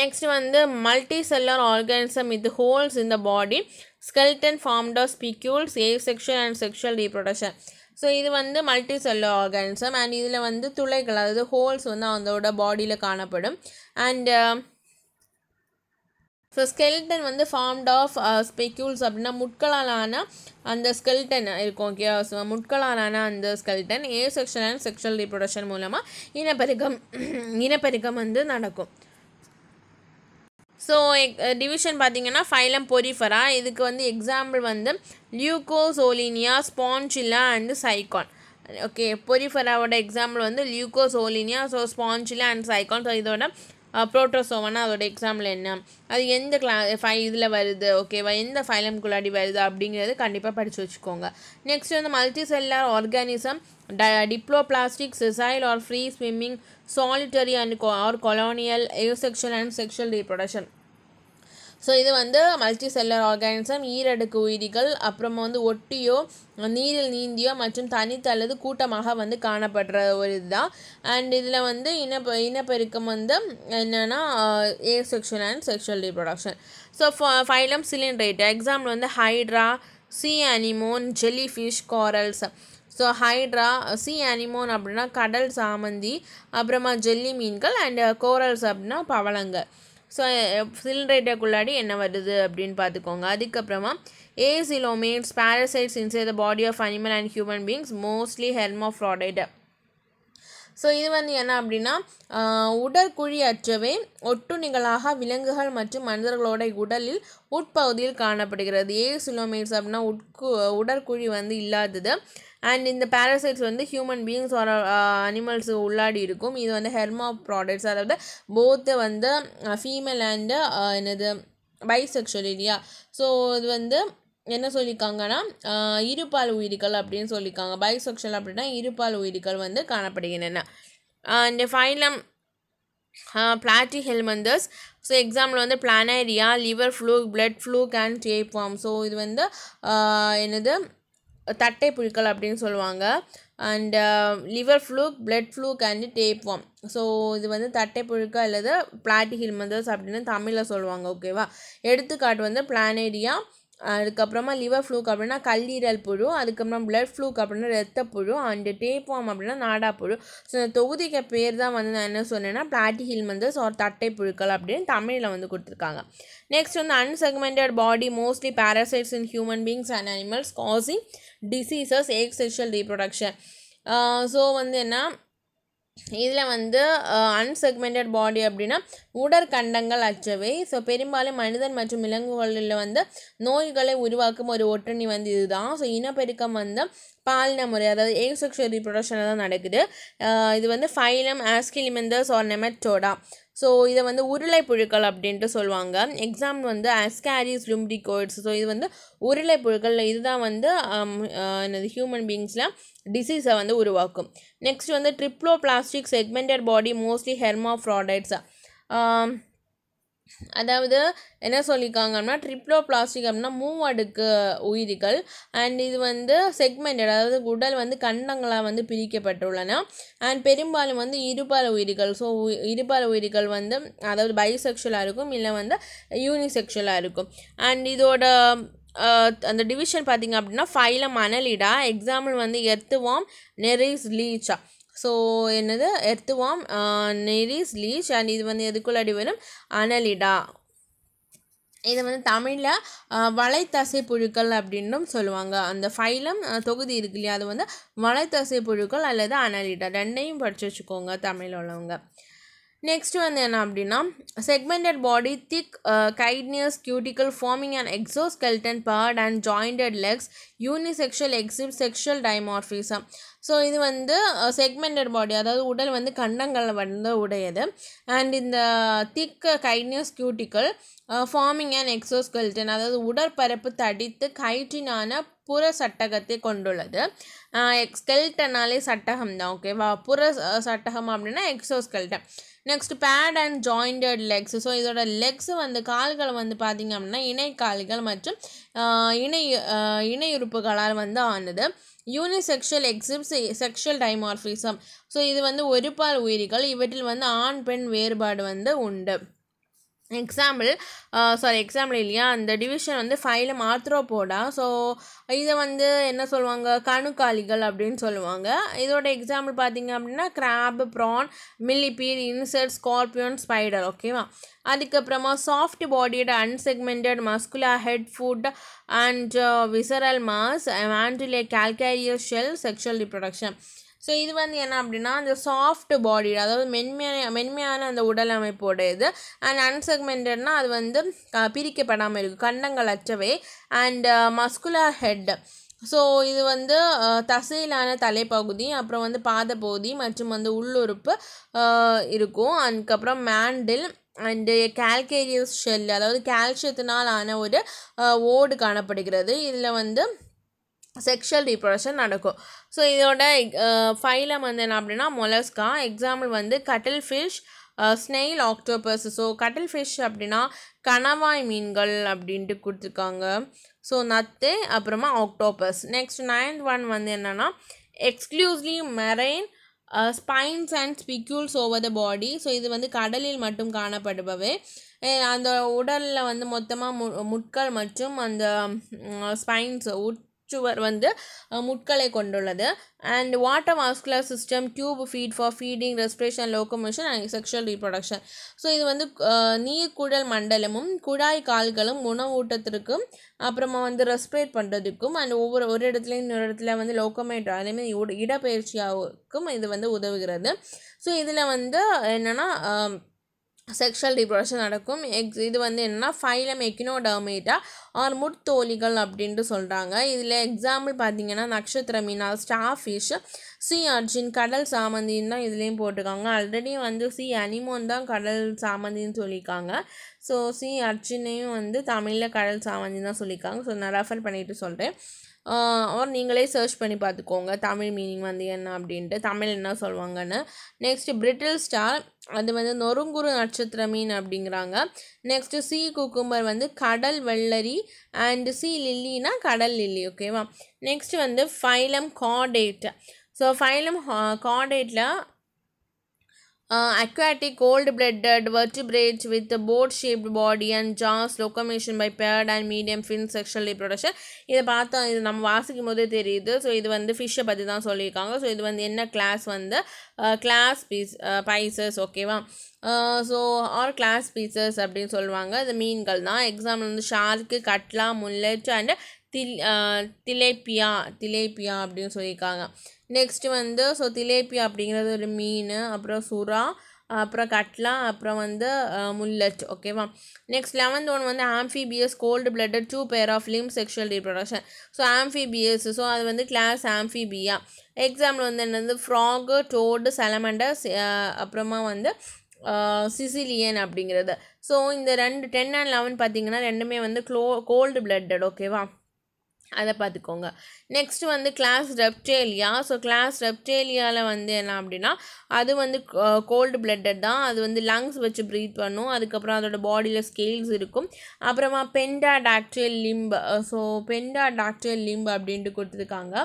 S1: நெக்ஸ்ட் வந்து multicellular organism with holes in the body skeleton formed of spicules asexual and sexual reproduction so இது வந்து மல்டி செல்லு ஆர்கானிசம் அண்ட் இதில் வந்து துளைகள் அதாவது ஹோல்ஸ் வந்து அதோட பாடியில் காணப்படும் அண்டு ஸோ ஸ்கெல்டன் வந்து ஃபார்ம்ட் ஆஃப் ஸ்பெக்யூல்ஸ் அப்படின்னா முட்களாலான அந்த ஸ்கெல்டன் இருக்கும் ஓகே ஸோ முட்களாலான அந்த skeleton asexual and sexual reproduction மூலமாக இனப்பெருக்கம் இனப்பெருக்கம் வந்து நடக்கும் ஸோ டிவிஷன் பார்த்தீங்கன்னா ஃபைலம் பொரிஃபரா இதுக்கு வந்து எக்ஸாம்பிள் வந்து leucosolenia spongilla and sycon okay பொரிஃபராவோட எக்ஸாம்பிள் வந்து leucosolenia so spongilla and sycon so இதோட ப்ரோட்டோசோவானா uh, அதோட எக்ஸாம்பிள் என்ன அது எந்த கிளா ஃபை இதில் வருது ஓகேவா எந்த ஃபைலம்குள்ளாடி வருது அப்படிங்கிறது கண்டிப்பாக படித்து வச்சுக்கோங்க நெக்ஸ்ட் வந்து மல்டி செல்லார் ஆர்கானிசம் ட diploblastic sessile or free swimming solitary and கோ or colonial asexual and sexual reproduction so இது வந்து மல்டி செல்லர் ஆர்கானிசம் ஈரடுக்கு உயிரிகள் அப்புறமா வந்து ஒட்டியோ நீரில் நீந்தியோ மற்றும் தனித்து அல்லது கூட்டமாக வந்து காணப்படுற ஒரு இதுதான் அண்ட் இதில் வந்து இனப்ப இனப்பெருக்கம் வந்து என்னென்னா asexual and sexual reproduction so phylum coelenterate example வந்து hydra sea anemone jellyfish corals so hydra sea anemone அப்படின்னா கடல் சாமந்தி அப்புறமா ஜெல்லி மீன்கள் அண்டு கோரல்ஸ் uh, அப்படின்னா பவளங்க ஸோ சிலிண்ட்ரேட்டக்குள்ளாடி uh, என்ன வருது அப்படின்னு பார்த்துக்கோங்க அதுக்கப்புறமா acoelomates parasites inside the body of animal and human beings mostly hermaphrodite so இது வந்து என்ன அப்படின்னா uh, உடற்குழி அற்றவை ஒட்டுணிகளாக விலங்குகள் மற்றும் மனிதர்களோட உடலில் உட்பகுதியில் காணப்படுகிறது ஏ சிலோமீட்ஸ் அப்படின்னா உட்கு உடற்குழி வந்து இல்லாதது அண்ட் இந்த பேராசைட்ஸ் வந்து ஹியூமன் பீங்ஸ் வர அனிமல்ஸ் உள்ளாடி இருக்கும் இது வந்து ஹெர்மா ப்ராடக்ட்ஸ் அதாவது போத்து வந்து ஃபீமேல் uh, அண்டு uh, என்னது பைசெக்ஷுவல் இல்லையா ஸோ இது வந்து என்ன சொல்லியிருக்காங்கன்னா uh, இருபால் உயிர்கள் அப்படின்னு சொல்லியிருக்காங்க பைசெக்ஷுவல் அப்படின்னா இருபால் உயிர்கள் வந்து காணப்படுகின்றன and phylum platyhelminthes so example வந்து planaria liver fluke blood fluke can tapeworm so இது வந்து என்னது தட்டை புழுக்கள் அப்படின்னு சொல்லுவாங்க and liver fluke blood fluke and tapeworm so இது வந்து தட்டை புழுக்க அல்லது பிளாட்டிகில் ஹில்மந்தர்ஸ் அப்படின்னு தமிழில் சொல்லுவாங்க ஓகேவா எடுத்துக்காட்டு வந்து பிளானேரியா அதுக்கப்புறமா லிவர் ஃப்ளூக்கு அப்படின்னா கல்லீரல் புழு அதுக்கப்புறம் பிளட் ஃப்ளூக்கு அப்படின்னா ரத்த புழு அண்டு டேப்வாம் அப்படின்னா நாடா புழு ஸோ இந்த தொகுதிக்கு பேர் தான் வந்து நான் என்ன சொன்னேன்னா பிளாட்டி ஹில் வந்து தட்டை புழுக்கள் அப்படின்னு தமிழில் வந்து கொடுத்துருக்காங்க நெக்ஸ்ட் வந்து unsegmented body mostly parasites in human beings and animals causing diseases asexual reproduction so வந்து என்ன இதில் வந்து அன்செக்மெண்டட் பாடி அப்படின்னா உடற்கண்டங்கள் அச்சவை ஸோ பெரும்பாலும் மனிதன் மற்றும் விலங்குகளில் வந்து நோய்களை உருவாக்கும் ஒரு ஒற்றுணி வந்து இதுதான் ஸோ இனப்பெருக்கம் வந்து பாலின முறை அதாவது ஏக்செக்ஷுவல் ரீப்ரொடக்ஷனில் தான் நடக்குது இது வந்து phylum aschelminthes or nematoda so இதை வந்து உருளை புழுக்கள் அப்படின்ட்டு சொல்லுவாங்க எக்ஸாம் வந்து அஸ்காரிஸ் லும்டிகோட்ஸ் ஸோ இது வந்து உருளை புழுக்கள் இதுதான் வந்து என்னது ஹியூமன் பீங்ஸில் டிசீஸை வந்து உருவாக்கும் நெக்ஸ்ட் வந்து triploblastic segmented body mostly hermaphrodites அதாவது என்ன சொல்லியிருக்காங்கன்னா ட்ரிப்ளோ பிளாஸ்டிக் அப்படின்னா மூவடுக்கு உயிரிகள் அண்ட் இது வந்து செக்மெண்டட் அதாவது உடல் வந்து கண்டங்களாக வந்து பிரிக்கப்பட்டுள்ளன அண்ட் பெரும்பாலும் வந்து இருபால உயிரிகள் ஸோ இருபால உயிரிகள் வந்து அதாவது பயோசெக்ஷுவலாக இருக்கும் இல்லை வந்து யூனிசெக்ஷுவலாக இருக்கும் அண்ட் இதோட அந்த டிவிஷன் பார்த்திங்க அப்படின்னா ஃபைவ்ல மணலிடா எக்ஸாம்பிள் வந்து எர்த்துவாம் நெரிஸ் லீச்சா ஸோ என்னது எர்த்துவாம் நெரிஸ் லீச் அண்ட் இது வந்து எதுக்குள்ள அடி வரும் அனலிடா இதை வந்து தமிழில் வலைத்தசை புழுக்கள் அப்படின்னும் சொல்லுவாங்க அந்த ஃபைலம் தொகுதி இருக்கு இல்லையா அது வந்து வலைத்தசை புழுக்கள் அல்லது அனலிடா ரெண்டையும் படித்து வச்சுக்கோங்க தமிழ் உள்ளவங்க நெக்ஸ்ட் வந்து என்ன அப்படின்னா segmented body thick chitinous cuticle forming and exoskeleton part and jointed legs unisexual exhibit sexual dimorphism so இது வந்து செக்மெண்டட் uh, பாடி அதாவது உடல் வந்து கண்டங்களில் வந்து உடையது அண்ட் இந்த thick chitinous cuticle forming and exoskeleton அதாவது உடற்பரப்பு தடித்து கைட்டினான புற சட்டகத்தை கொண்டுள்ளது ஸ்கெல்டனாலே uh, சட்டகம் தான் ஓகேவா புற uh, சட்டகம் அப்படின்னா exoskeleton next bat and jointed legs so இதோட லெக்ஸ் வந்து கால்கள் வந்து பார்த்திங்க அப்படின்னா இணைக்கால்கள் மற்றும் இணை இணையுறுப்புகளால் வந்து ஆனது unisexual exhibits sexual dimorphism so இது வந்து ஒருபால் உயிரிகள் இவற்றில் வந்து ஆண் பெண் வேறுபாடு வந்து உண்டு எக்ஸாம்பிள் சாரி எக்ஸாம்பிள் இல்லையா அந்த டிவிஷன் வந்து மாத்திரம் போடா ஸோ இதை வந்து என்ன சொல்லுவாங்க கணுக்காலிகள் அப்படின்னு சொல்லுவாங்க இதோட எக்ஸாம்பிள் பார்த்தீங்க அப்படின்னா crab prawn millipede insect scorpion spider ஓகேவா அதுக்கப்புறமா சாஃப்ட் பாடியோட unsegmented muscular head foot and visceral mass ஆண்டிலே calcareous shell sexual reproduction so இது வந்து என்ன அப்படின்னா அந்த சாஃப்ட் பாடி அதாவது மென்மையான மென்மையான அந்த உடல் அமைப்போட இது அண்ட் அன்செக்மெண்டட்னா அது வந்து பிரிக்கப்படாமல் இருக்குது கண்டங்கள் அச்சவை அண்ட் மஸ்குலர் ஹெட் ஸோ இது வந்து தசையிலான தலைப்பகுதி அப்புறம் வந்து பாதப்பகுதி மற்றும் வந்து உள்ளுறுப்பு இருக்கும் அதுக்கப்புறம் மேண்டில் அண்டு கால்கேரியஸ் ஷெல் அதாவது கால்சியத்தினால் ஆன ஒரு ஓடு காணப்படுகிறது இதில் வந்து செக்ஷுவல் ரீப்ரொடக்ஷன் நடக்கும் ஸோ இதோட ஃபைலம் வந்து என்ன அப்படின்னா மொலஸ்கா எக்ஸாம்பிள் வந்து cuttlefish snail octopus so cuttlefish அப்படின்னா கணவாய் மீன்கள் அப்படின்ட்டு கொடுத்துருக்காங்க ஸோ நத்து அப்புறமா ஆக்டோபஸ் நெக்ஸ்ட் நைன்த் ஒன் வந்து என்னென்னா exclusively marine spines and spicules over the body so இது வந்து கடலில் மட்டும் காணப்படுபவை அந்த உடலில் வந்து மொத்தமாக மு முட்கள் மற்றும் அந்த ஸ்பைன்ஸ் உட் சுவர் வந்து முட்களை கொண்டுள்ளது and water vascular system tube feet for feeding respiration locomotion and sexual reproduction so இது வந்து நீர் குடல் மண்டலமும் குழாய் கால்களும் உணவூட்டத்திற்கும் அப்புறமா வந்து ரெஸ்பிரேட் பண்ணுறதுக்கும் அண்ட் ஒவ்வொரு ஒரு இடத்துலையும் இன்னொரு இடத்துல வந்து லோக்கமேட் அதேமாதிரி இடப்பெயர்ச்சியாவுக்கும் இது வந்து உதவுகிறது ஸோ இதில் வந்து என்னென்னா செக்ஷுவல் டிப்ரெஷன் நடக்கும் எக்ஸ் இது வந்து என்னென்னா ஃபைலம் எக்கினோடர்மேட்டா ஆர் முட்தோலிகள் அப்படின்ட்டு சொல்கிறாங்க இதில் எக்ஸாம்பிள் பார்த்தீங்கன்னா நட்சத்திர மீனா ஸ்டார் சி அர்ஜின் கடல் சாமந்தின்னு தான் இதுலேயும் போட்டிருக்காங்க ஆல்ரெடி வந்து சி அனிமோன் தான் கடல் சாமந்தின்னு சொல்லியிருக்காங்க ஸோ சி அர்ஜினையும் வந்து தமிழில் கடல் சாமந்தின்னு தான் சொல்லியிருக்காங்க ஸோ நான் ரெஃபர் பண்ணிவிட்டு சொல்கிறேன் ஆர் நீங்களே சர்ச் பண்ணி பார்த்துக்கோங்க தமிழ் மீனிங் வந்து என்ன அப்படின்ட்டு தமிழ் என்ன சொல்லுவாங்கன்னு நெக்ஸ்ட்டு பிரிட்டில் ஸ்டார் அது வந்து நொறுங்குறு நட்சத்திர மீன் அப்படிங்கிறாங்க நெக்ஸ்ட்டு சி குக்கும்பர் வந்து கடல் வெள்ளரி அண்டு சி லில்லினா கடல் லில்லி ஓகேவா நெக்ஸ்ட்டு வந்து ஃபைலம் காடேட் ஸோ ஃபைலம் காடேட்டில் aquatic cold blooded vertebrates with a boat-shaped body and jaws locomotion by paired and medium fin sexual reproduction இதை பார்த்தா இது நம்ம வாசிக்கும் போதே தெரியுது ஸோ இது வந்து ஃபிஷ்ஷை பற்றி தான் சொல்லியிருக்காங்க ஸோ இது வந்து என்ன கிளாஸ் வந்து கிளாஸ் பீஸ் பைசஸ் ஓகேவா ஸோ ஆர் கிளாஸ் பீசஸ் அப்படின்னு சொல்லுவாங்க இது மீன்கள் தான் எக்ஸாம்பிள் வந்து ஷார்க்கு கட்லா முல்லெட் அண்ட் தில் திலேப்பியா திலேப்பியா அப்படின்னு சொல்லியிருக்காங்க நெக்ஸ்ட் வந்து ஸோ திலேப்பியா அப்படிங்கிறது ஒரு மீன் அப்புறம் சுறா அப்புறம் கட்லா அப்புறம் வந்து முல்லட் ஓகேவா நெக்ஸ்ட் லெவன்த் ஒன் வந்து amphibians cold blooded two pair of limb sexual reproduction so amphibians so அது வந்து கிளாஸ் ஆம்ஃபிபியா எக்ஸாம்பிள் வந்து என்னது ஃப்ராகு டோடு செலமெண்டர் அப்புறமா வந்து சிசிலியன் அப்படிங்கிறது ஸோ இந்த ரெண்டு டென் அண்ட் லெவன் பார்த்தீங்கன்னா ரெண்டுமே வந்து க்ளோ கோல்டு பிளட்டட் ஓகேவா அதை பார்த்துக்கோங்க நெக்ஸ்ட் வந்து கிளாஸ் ரெப்டேலியா ஸோ கிளாஸ் ரெப்டேலியாவில் வந்து என்ன அப்படின்னா அது வந்து கோல்டு பிளட்டட் தான் அது வந்து லங்ஸ் வச்சு ப்ரீத் பண்ணும் அதுக்கப்புறம் அதோட பாடியில் ஸ்கேல்ஸ் இருக்கும் அப்புறமா pentadactyl limb so pentadactyl limb அப்படின்ட்டு கொடுத்துருக்காங்க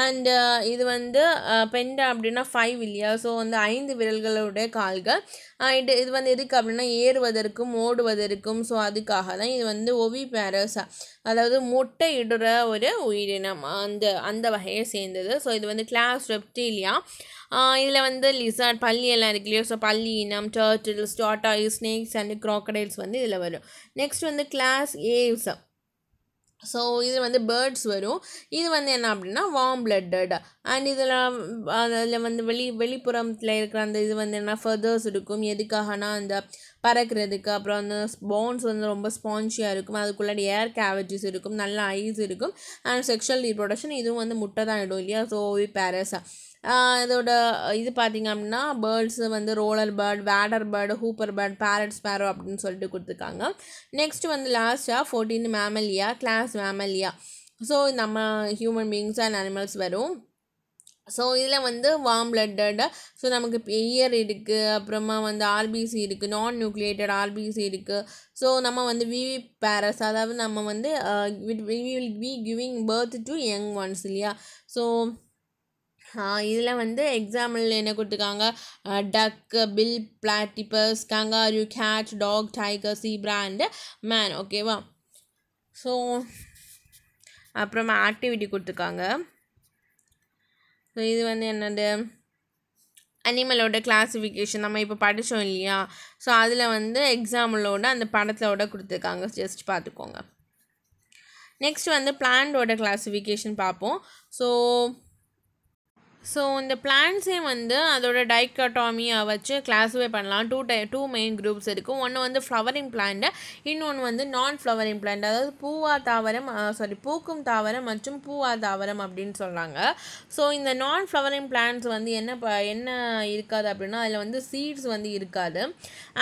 S1: அண்ட் uh, இது வந்து uh, பெண்டா அப்படின்னா ஃபைவ் இல்லையா ஸோ வந்து ஐந்து விரல்களுடைய கால்கள் uh, இது இது வந்து எதுக்கு அப்படின்னா ஏறுவதற்கும் ஓடுவதற்கும் ஸோ அதுக்காக தான் இது வந்து ஒவி பேரஸா அதாவது முட்டை இடுற ஒரு உயிரினம் அந்த அந்த வகையை சேர்ந்தது ஸோ இது வந்து கிளாஸ் ரெப்டீலியா இதில் வந்து லிசார்ட் பள்ளி எல்லாம் இருக்கு இல்லையோ ஸோ பள்ளி இனம் டர்டில்ஸ் டாட்டாய் ஸ்னேக்ஸ் அண்ட் க்ராக்கடைல்ஸ் வந்து இதில் வரும் நெக்ஸ்ட் வந்து கிளாஸ் ஏவ்ஸ் ஸோ இது வந்து பேர்ட்ஸ் வரும் இது வந்து என்ன அப்படின்னா வார்ம் பிளட்டட் அண்ட் இதில் அதில் வந்து வெளி வெளிப்புறத்தில் இருக்கிற அந்த இது வந்து என்ன ஃபெதர்ஸ் இருக்கும் எதுக்காகனா அந்த பறக்கிறதுக்கு அப்புறம் அந்த போன்ஸ் வந்து ரொம்ப ஸ்பான்ஜியாக இருக்கும் அதுக்குள்ளாடி ஏர் கேவிட்டிஸ் இருக்கும் நல்ல ஐஸ் இருக்கும் அண்ட் செக்ஷுவல் ரீப்ரொடக்ஷன் இதுவும் வந்து முட்டை தான் இடும் இல்லையா ஸோ பேரஸாக இதோட இது பார்த்திங்க அப்படின்னா பேர்ட்ஸு வந்து roller bird wader bird hoopoe bird parrots பேரோ அப்படின்னு சொல்லிட்டு கொடுத்துருக்காங்க நெக்ஸ்ட் வந்து லாஸ்ட்டாக fourteen mammalia class mammalia so நம்ம ஹியூமன் பீயிங்ஸ் அண்ட் அனிமல்ஸ் வரும் ஸோ இதில் வந்து வார்ம் பிளட்டட் ஸோ நமக்கு பெய்யர் இருக்குது அப்புறமா வந்து ஆர்பிசி இருக்குது நான் நியூக்ளியேட்டட் ஆர்பிசி இருக்குது ஸோ நம்ம வந்து விவி பேரஸ் அதாவது நம்ம வந்து we will be giving birth to young ones இல்லையா ஸோ இதில் வந்து எக்ஸாம்பிள் என்ன கொடுத்துருக்காங்க duck bill platypus kangaroo cat dog tiger zebra and man ஓகேவா ஸோ அப்புறமா ஆக்டிவிட்டி கொடுத்துருக்காங்க ஸோ இது வந்து என்னது அனிமலோட கிளாஸிஃபிகேஷன் நம்ம இப்போ படித்தோம் இல்லையா ஸோ அதில் வந்து எக்ஸாம்பிளோட அந்த படத்தோட கொடுத்துருக்காங்க ஜஸ்ட் பார்த்துக்கோங்க நெக்ஸ்ட் வந்து பிளான்டோட கிளாஸிஃபிகேஷன் பார்ப்போம் ஸோ ஸோ இந்த பிளான்ஸே வந்து அதோட டைக்கட்டாமியை வச்சு கிளாஸிஃபை பண்ணலாம் டூ டை டூ மெயின் குரூப்ஸ் இருக்குது ஒன்று வந்து ஃப்ளவரிங் பிளான்ட் இன்னொன்று வந்து நான் ஃப்ளவரிங் பிளான்ட் அதாவது பூவா தாவரம் சாரி பூக்கும் தாவரம் மற்றும் பூவா தாவரம் அப்படின்னு சொல்கிறாங்க ஸோ இந்த நான் ஃப்ளவரிங் பிளான்ஸ் வந்து என்ன என்ன இருக்காது அப்படின்னா அதில் வந்து சீட்ஸ் வந்து இருக்காது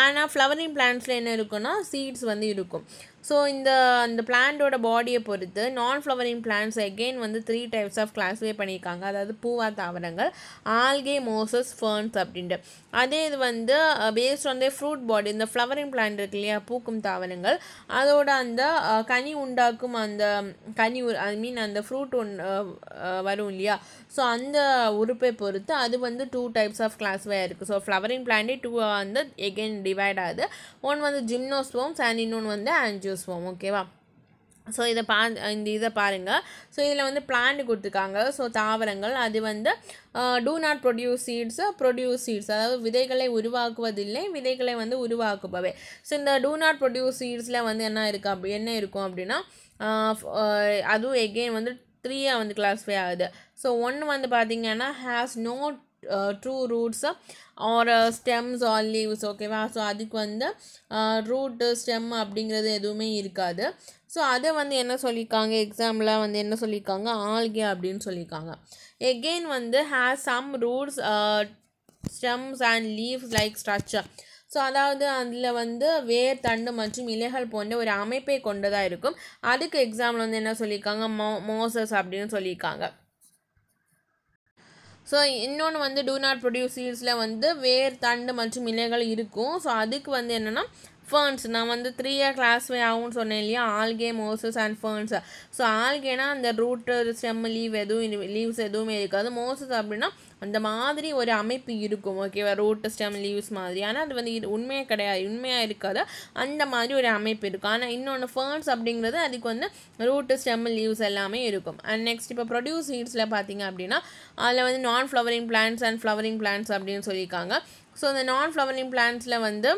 S1: ஆனால் ஃப்ளவரிங் பிளான்ஸில் என்ன இருக்குன்னா சீட்ஸ் வந்து இருக்கும் ஸோ இந்த அந்த பிளான்ட்டோட பாடியை பொறுத்து நான் ஃப்ளவரிங் பிளான்ஸ் எகெயின் வந்து த்ரீ டைப்ஸ் ஆஃப் கிளாஸிஃபை பண்ணியிருக்காங்க அதாவது பூவா தாவரங்கள் ஆல்கே மோசஸ் ஃபர்ன்ஸ் அப்படின்ட்டு அதே இது வந்து பேஸ்ட் ஆன் ஃப்ரூட் பாடி இந்த ஃப்ளவரிங் பிளான்ட் இருக்கு இல்லையா பூக்கும் தாவரங்கள் அதோட அந்த கனி உண்டாக்கும் அந்த கனி ஐ மீன் அந்த ஃப்ரூட் ஒன் வரும் இல்லையா ஸோ அந்த உறுப்பை பொறுத்து அது வந்து டூ டைப்ஸ் ஆஃப் கிளாஸ்ஃபை இருக்குது ஸோ ஃப்ளவரிங் பிளான்டே டூ வந்து எகெயின் டிவைட் ஆகுது ஒன் வந்து ஜிம்னோஸ்வோம்ஸ் அண்ட் இன்னொன்று வந்து ஆன்ஜியோஸ்வோம் ஓகேவா ஸோ இதை பா இந்த இதை பாருங்கள் ஸோ இதில் வந்து பிளான்ட் கொடுத்துருக்காங்க ஸோ தாவரங்கள் அது வந்து do not produce seeds produce seeds அதாவது விதைகளை உருவாக்குவதில்லை விதைகளை வந்து உருவாக்குபவை ஸோ இந்த டூ நாட் ப்ரொடியூஸ் சீட்ஸில் வந்து என்ன இருக்குது அப்படி என்ன இருக்கும் அப்படின்னா uh, uh, அதுவும் எகெயின் வந்து த்ரீயாக வந்து கிளாஸிஃபை ஆகுது ஸோ ஒன்று வந்து பார்த்திங்கன்னா has no true roots or stems or leaves ஓகேவா ஸோ அதுக்கு வந்து ரூட்டு uh, ஸ்டெம் அப்படிங்கிறது எதுவுமே இருக்காது ஸோ அதை வந்து என்ன சொல்லியிருக்காங்க எக்ஸாம்பிள் வந்து என்ன சொல்லியிருக்காங்க ஆல்கே அப்படின்னு சொல்லியிருக்காங்க எகெயின் வந்து has some roots stems and leaves like structure so அதாவது அதில் வந்து வேர் தண்டு மற்றும் இலைகள் போன்ற ஒரு அமைப்பை கொண்டதாக இருக்கும் அதுக்கு எக்ஸாம்பிள் வந்து என்ன சொல்லியிருக்காங்க மோ மோசஸ் அப்படின்னு சொல்லியிருக்காங்க ஸோ இன்னொன்று வந்து டூ நாட் ப்ரொடியூஸ் சீட்ஸில் வந்து வேர் தண்டு மற்றும் இலைகள் இருக்கும் ஸோ அதுக்கு வந்து என்னென்னா ஃபர்ன்ஸ் நான் வந்து த்ரீயாக வே ஆகும்னு சொன்னேன் இல்லையா algae mosses and ferns so ஆல்கேனா அந்த ரூட்டு ஸ்டெம் லீவ் எதுவும் லீவ்ஸ் எதுவுமே இருக்காது மோசஸ் அப்படின்னா அந்த மாதிரி ஒரு அமைப்பு இருக்கும் ஓகேவா ரூட்டு ஸ்டெம் லீவ்ஸ் மாதிரி ஆனால் அது வந்து உண்மையாக கிடையாது உண்மையாக இருக்காது அந்த மாதிரி ஒரு அமைப்பு இருக்கும் ஆனால் இன்னொன்று ஃபர்ன்ஸ் அப்படிங்கிறது அதுக்கு வந்து ரூட்டு ஸ்டெம் லீவ்ஸ் எல்லாமே இருக்கும் அண்ட் நெக்ஸ்ட் இப்போ ப்ரொடியூஸ் சீட்ஸில் பார்த்தீங்க அப்படின்னா அதில் வந்து non flowering plants and flowering plants அப்படின்னு சொல்லியிருக்காங்க ஸோ அந்த நான் ஃப்ளவரிங் பிளான்ஸில் வந்து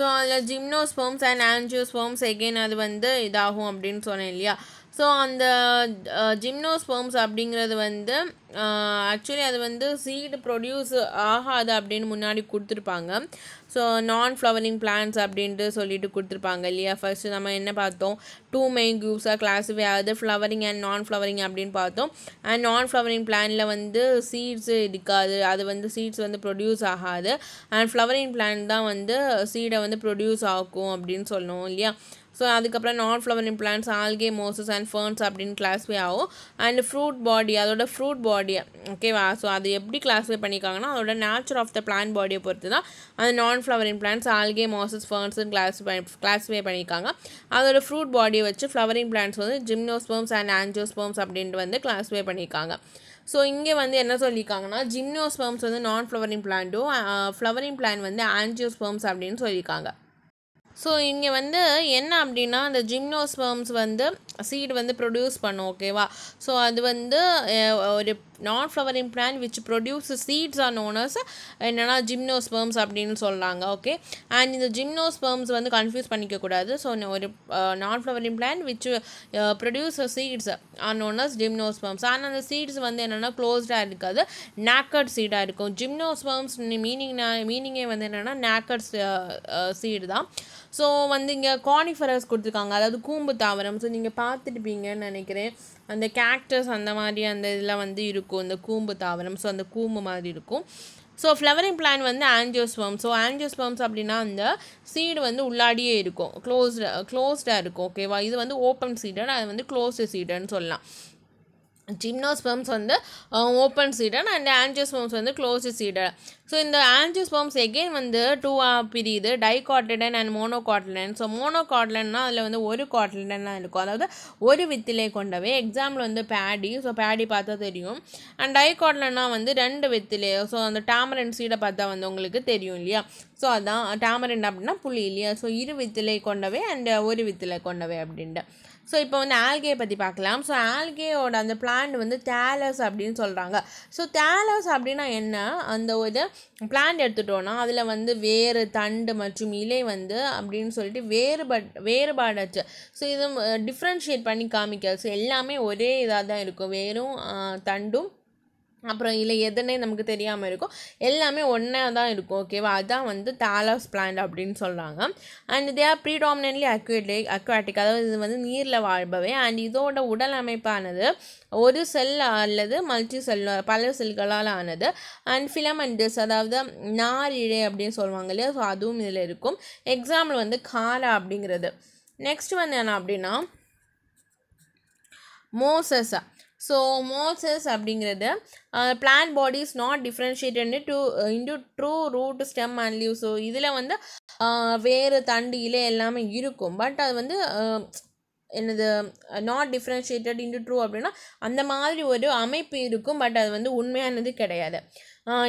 S1: ஸோ அதில் ஜிம்னோஸ்பெர்ம்ஸ் அண்ட் ஆன்ஜியோஸ்பெர்ம்ஸ் எகெயின் அது வந்து இதாகும் அப்படின்னு சொன்னேன் இல்லையா ஸோ அந்த ஜிம்னோஸ்பெர்ம்ஸ் uh, அப்படிங்கிறது வந்து ஆக்சுவலி uh, அது வந்து சீடு ப்ரொடியூஸ் ஆகாது அப்படின்னு முன்னாடி கொடுத்துருப்பாங்க ஸோ நான் ஃப்ளவரிங் பிளான்ஸ் அப்படின்ட்டு சொல்லிட்டு கொடுத்துருப்பாங்க இல்லையா ஃபஸ்ட்டு நம்ம என்ன பார்த்தோம் டூ மெயின் குரூப்ஸாக கிளாஸிஃபை ஆகுது ஃப்ளவரிங் அண்ட் நான் ஃப்ளவரிங் அப்படின்னு பார்த்தோம் அண்ட் நான் ஃப்ளவரிங் பிளானில் வந்து சீட்ஸு இருக்காது அது வந்து சீட்ஸ் வந்து ப்ரொடியூஸ் ஆகாது அண்ட் ஃப்ளவரிங் பிளான் தான் வந்து சீடை வந்து ப்ரொடியூஸ் ஆகும் அப்படின்னு சொல்லணும் இல்லையா ஸோ அதுக்கப்புறம் non flowering plants algae mosses and ferns அப்படின்னு கிளாஸ்வே ஆகும் அண்ட் ஃப்ரூட் பாடி அதோட ஃப்ரூட் பாடி ஓகேவா ஸோ அது எப்படி கிளாஸிஃபை பண்ணியிருக்காங்கன்னா அதோட நேச்சர் ஆஃப் த பிளான் பாடியை பொறுத்து தான் அந்த non flowering plants algae mosses ferns classify classify பண்ணியிருக்காங்க அதோட ஃப்ரூட் பாடியை வச்சு ஃப்ளவரிங் பிளான்ஸ் வந்து ஜிம்னோஸ்பர்ம்ஸ் அண்ட் ஆன்ஜோஸ்பர்ம்ஸ் அப்படின்ட்டு வந்து கிளாஸிஃபை பண்ணியிருக்காங்க ஸோ இங்கே வந்து என்ன சொல்லியிருக்காங்கன்னா ஜிம்னோஸ்பர்ம்ஸ் வந்து நான் ஃப்ளவரிங் பிளான்ட்டும் ஃப்ளவரிங் பிளான் வந்து ஆன்ஜியோஸ்பர்ம்ஸ் அப்படின்னு சொல்லியிருக்காங்க ஸோ இங்கே வந்து என்ன அப்படின்னா அந்த ஜிம்னோஸ்பர்ம்ஸ் வந்து சீடு வந்து ப்ரொடியூஸ் பண்ணும் ஓகேவா ஸோ அது வந்து ஒரு non flowering plant which produce seeds are known as என்னென்னா ஜிம்னோஸ்பெர்ம்ஸ் அப்படின்னு சொல்லாங்க ஓகே அண்ட் இந்த ஜிம்னோஸ்பர்ம்ஸ் வந்து கன்ஃபியூஸ் பண்ணிக்கக்கூடாது ஸோ ஒரு non flowering plant which produce seeds are known as gymnosperms ஆனால் அந்த சீட்ஸ் வந்து என்னென்னா க்ளோஸ்டாக இருக்காது நேக்கட் சீடாக இருக்கும் ஜிம்னோஸ்பெர்ம்ஸ் மீனிங் மீனிங்கே வந்து என்னென்னா நேக்கட் சீடு தான் ஸோ வந்து இங்கே கானிஃபரஸ் கொடுத்துருக்காங்க அதாவது கூம்பு தாவரம் ஸோ நீங்கள் பார்த்துட்டுப்பீங்கன்னு நினைக்கிறேன் அந்த கேக்டஸ் அந்த மாதிரி அந்த இதில் வந்து இருக்கும் இந்த கூம்பு தாவரம் ஸோ அந்த கூம்பு மாதிரி இருக்கும் ஸோ ஃப்ளவரிங் பிளான் வந்து ஆன்ஜியோஸ்வம் ஸோ ஆன்ஜியோஸ்வம்ஸ் அப்படின்னா அந்த சீடு வந்து உள்ளாடியே இருக்கும் க்ளோஸ்டாக க்ளோஸ்டாக இருக்கும் ஓகேவா இது வந்து ஓப்பன் சீடன் அது வந்து க்ளோஸ்டு சீடுன்னு சொல்லலாம் ஜிம்னோஸ்பம்ஸ் வந்து ஓப்பன் சீடன் அண்ட் ஆன்ஜியோஸ்பம்ஸ் வந்து க்ளோஸ்டு சீடர் ஸோ இந்த ஆன்ஜியோஸ்பம்ஸ் எகெயின் வந்து ஆ பிரியுது டைகாட்லடன் அண்ட் மோனோகாட்லடன் ஸோ மோனோகாட்லன்னா அதில் வந்து ஒரு காட்லடன் தான் இருக்கும் அதாவது ஒரு வித்திலை கொண்டவை எக்ஸாம்பிள் வந்து பேடி ஸோ பேடி பார்த்தா தெரியும் அண்ட் டைகாட்லன்னா வந்து ரெண்டு வித்திலே ஸோ அந்த டாமரன் சீடை பார்த்தா வந்து உங்களுக்கு தெரியும் இல்லையா ஸோ அதான் டாமரன் அப்படின்னா புளி இல்லையா ஸோ இரு வித்திலை கொண்டவை அண்ட் ஒரு வித்திலை கொண்டவை அப்படின்ட்டு ஸோ இப்போ வந்து ஆல்கே பற்றி பார்க்கலாம் ஸோ ஆல்கேயோட அந்த பிளான்ட் வந்து தேலஸ் அப்படின்னு சொல்கிறாங்க ஸோ தேலஸ் அப்படின்னா என்ன அந்த ஒரு பிளான்ட் எடுத்துட்டோன்னா அதில் வந்து வேறு தண்டு மற்றும் இலை வந்து அப்படின்னு சொல்லிட்டு வேறுபட் வேறுபாடாச்சு ஸோ இது டிஃப்ரென்ஷியேட் பண்ணி காமிக்காது ஸோ எல்லாமே ஒரே இதாக தான் இருக்கும் வேறும் தண்டும் அப்புறம் இல்லை எதுனே நமக்கு தெரியாமல் இருக்கும் எல்லாமே ஒன்றா தான் இருக்கும் ஓகேவா அதுதான் வந்து தாலாஸ் பிளான்ட் அப்படின்னு சொல்கிறாங்க and they pre predominantly aquatic aquatic அதாவது இது வந்து நீரில் வாழ்பவை அண்ட் இதோட உடல் அமைப்பானது ஒரு செல் அல்லது மல்டி செல் பல செல்களால் ஆனது அண்ட் ஃபிலமெண்டஸ் அதாவது நார் இழை அப்படின்னு சொல்லுவாங்க இல்லையா ஸோ அதுவும் இதில் இருக்கும் எக்ஸாம்பிள் வந்து காரா அப்படிங்கிறது நெக்ஸ்ட் வந்து என்ன அப்படின்னா மோசஸா ஸோ மோசஸ் அப்படிங்கிறது plant bodies not differentiated to into true root stem and leaf so இதில் வந்து வேறு தண்டு இலை எல்லாமே இருக்கும் பட் அது வந்து என்னது நாட் டிஃப்ரென்ஷியேட்டட் இன்டு ட்ரூ அப்படின்னா அந்த மாதிரி ஒரு அமைப்பு இருக்கும் பட் அது வந்து உண்மையானது கிடையாது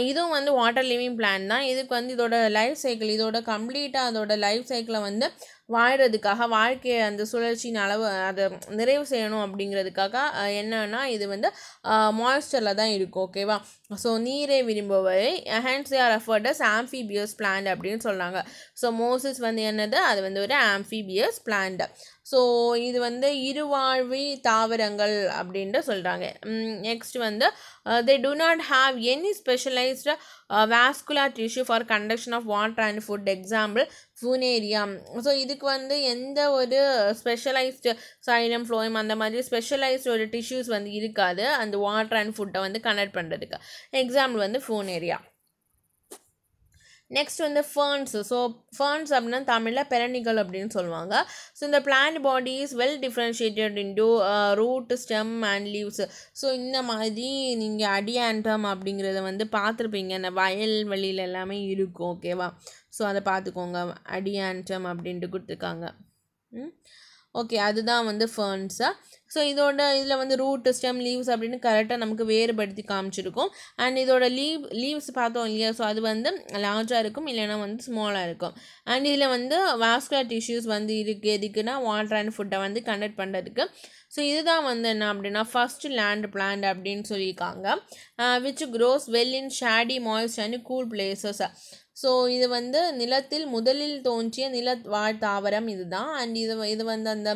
S1: இதுவும் வந்து வாட்டர் லிவிங் பிளான் தான் இதுக்கு வந்து இதோட லைஃப் சைக்கிள் இதோட கம்ப்ளீட்டாக அதோட லைஃப் சைக்கிளை வந்து வாழ்கிறதுக்காக வாழ்க்கையை அந்த சுழற்சியின் அளவு அதை நிறைவு செய்யணும் அப்படிங்கிறதுக்காக என்னன்னா இது வந்து மாய்ஸ்டரில் தான் இருக்கும் ஓகேவா ஸோ நீரை விரும்புவதை hence are referred as amphibians plant அப்படின்னு சொல்கிறாங்க ஸோ மோசஸ் வந்து என்னது அது வந்து ஒரு ஆம்ஃபிபியஸ் பிளான்ட் ஸோ இது வந்து இருவாழ்வி தாவரங்கள் அப்படின்ட்டு சொல்கிறாங்க நெக்ஸ்ட் வந்து they do not have any specialised vascular tissue for conduction of water and food example funaria so இதுக்கு வந்து எந்த ஒரு ஸ்பெஷலைஸ்டு சைலம் ஃப்ளோயம் அந்த மாதிரி ஸ்பெஷலைஸ்டு ஒரு டிஷ்யூஸ் வந்து இருக்காது அந்த வாட்டர் அண்ட் ஃபுட்டை வந்து கனெக்ட் பண்ணுறதுக்கு எக்ஸாம்பிள் வந்து ஃபுனேரியா நெக்ஸ்ட் வந்து ஃபர்ன்ஸ் ஸோ ஃபர்ன்ஸ் அப்படின்னா தமிழில் பெரணிகள் அப்படின்னு சொல்லுவாங்க ஸோ இந்த plant body is well differentiated into root stem and leaves so இந்த மாதிரி நீங்கள் ஆண்டம் அப்படிங்கிறத வந்து பார்த்துருப்பீங்க இந்த வயல் வழியில் எல்லாமே இருக்கும் ஓகேவா ஸோ அதை பார்த்துக்கோங்க அடியாண்டம் அப்படின்ட்டு கொடுத்துருக்காங்க ஓகே அதுதான் வந்து ஃபர்ன்ஸு ஸோ இதோட இதில் வந்து ரூட் ஸ்டெம் லீவ்ஸ் அப்படின்னு கரெக்டாக நமக்கு வேறுபடுத்தி காமிச்சிருக்கும் அண்ட் இதோட லீவ் லீவ்ஸ் பார்த்தோம் இல்லையா ஸோ அது வந்து லார்ஜாக இருக்கும் இல்லைனா வந்து ஸ்மாலாக இருக்கும் அண்ட் இதில் வந்து வாஸ்குலர் டிஷ்யூஸ் வந்து இருக்குது எதுக்குன்னா வாட்டர் அண்ட் ஃபுட்டை வந்து கண்டக்ட் பண்ணுறதுக்கு ஸோ இதுதான் வந்து என்ன அப்படின்னா ஃபஸ்ட்டு லேண்ட் பிளான்ட் அப்படின்னு சொல்லியிருக்காங்க which grows well in shady moist and cool places so இது வந்து நிலத்தில் முதலில் தோன்றிய நில வாழ் தாவரம் இதுதான் அண்ட் இது இது வந்து அந்த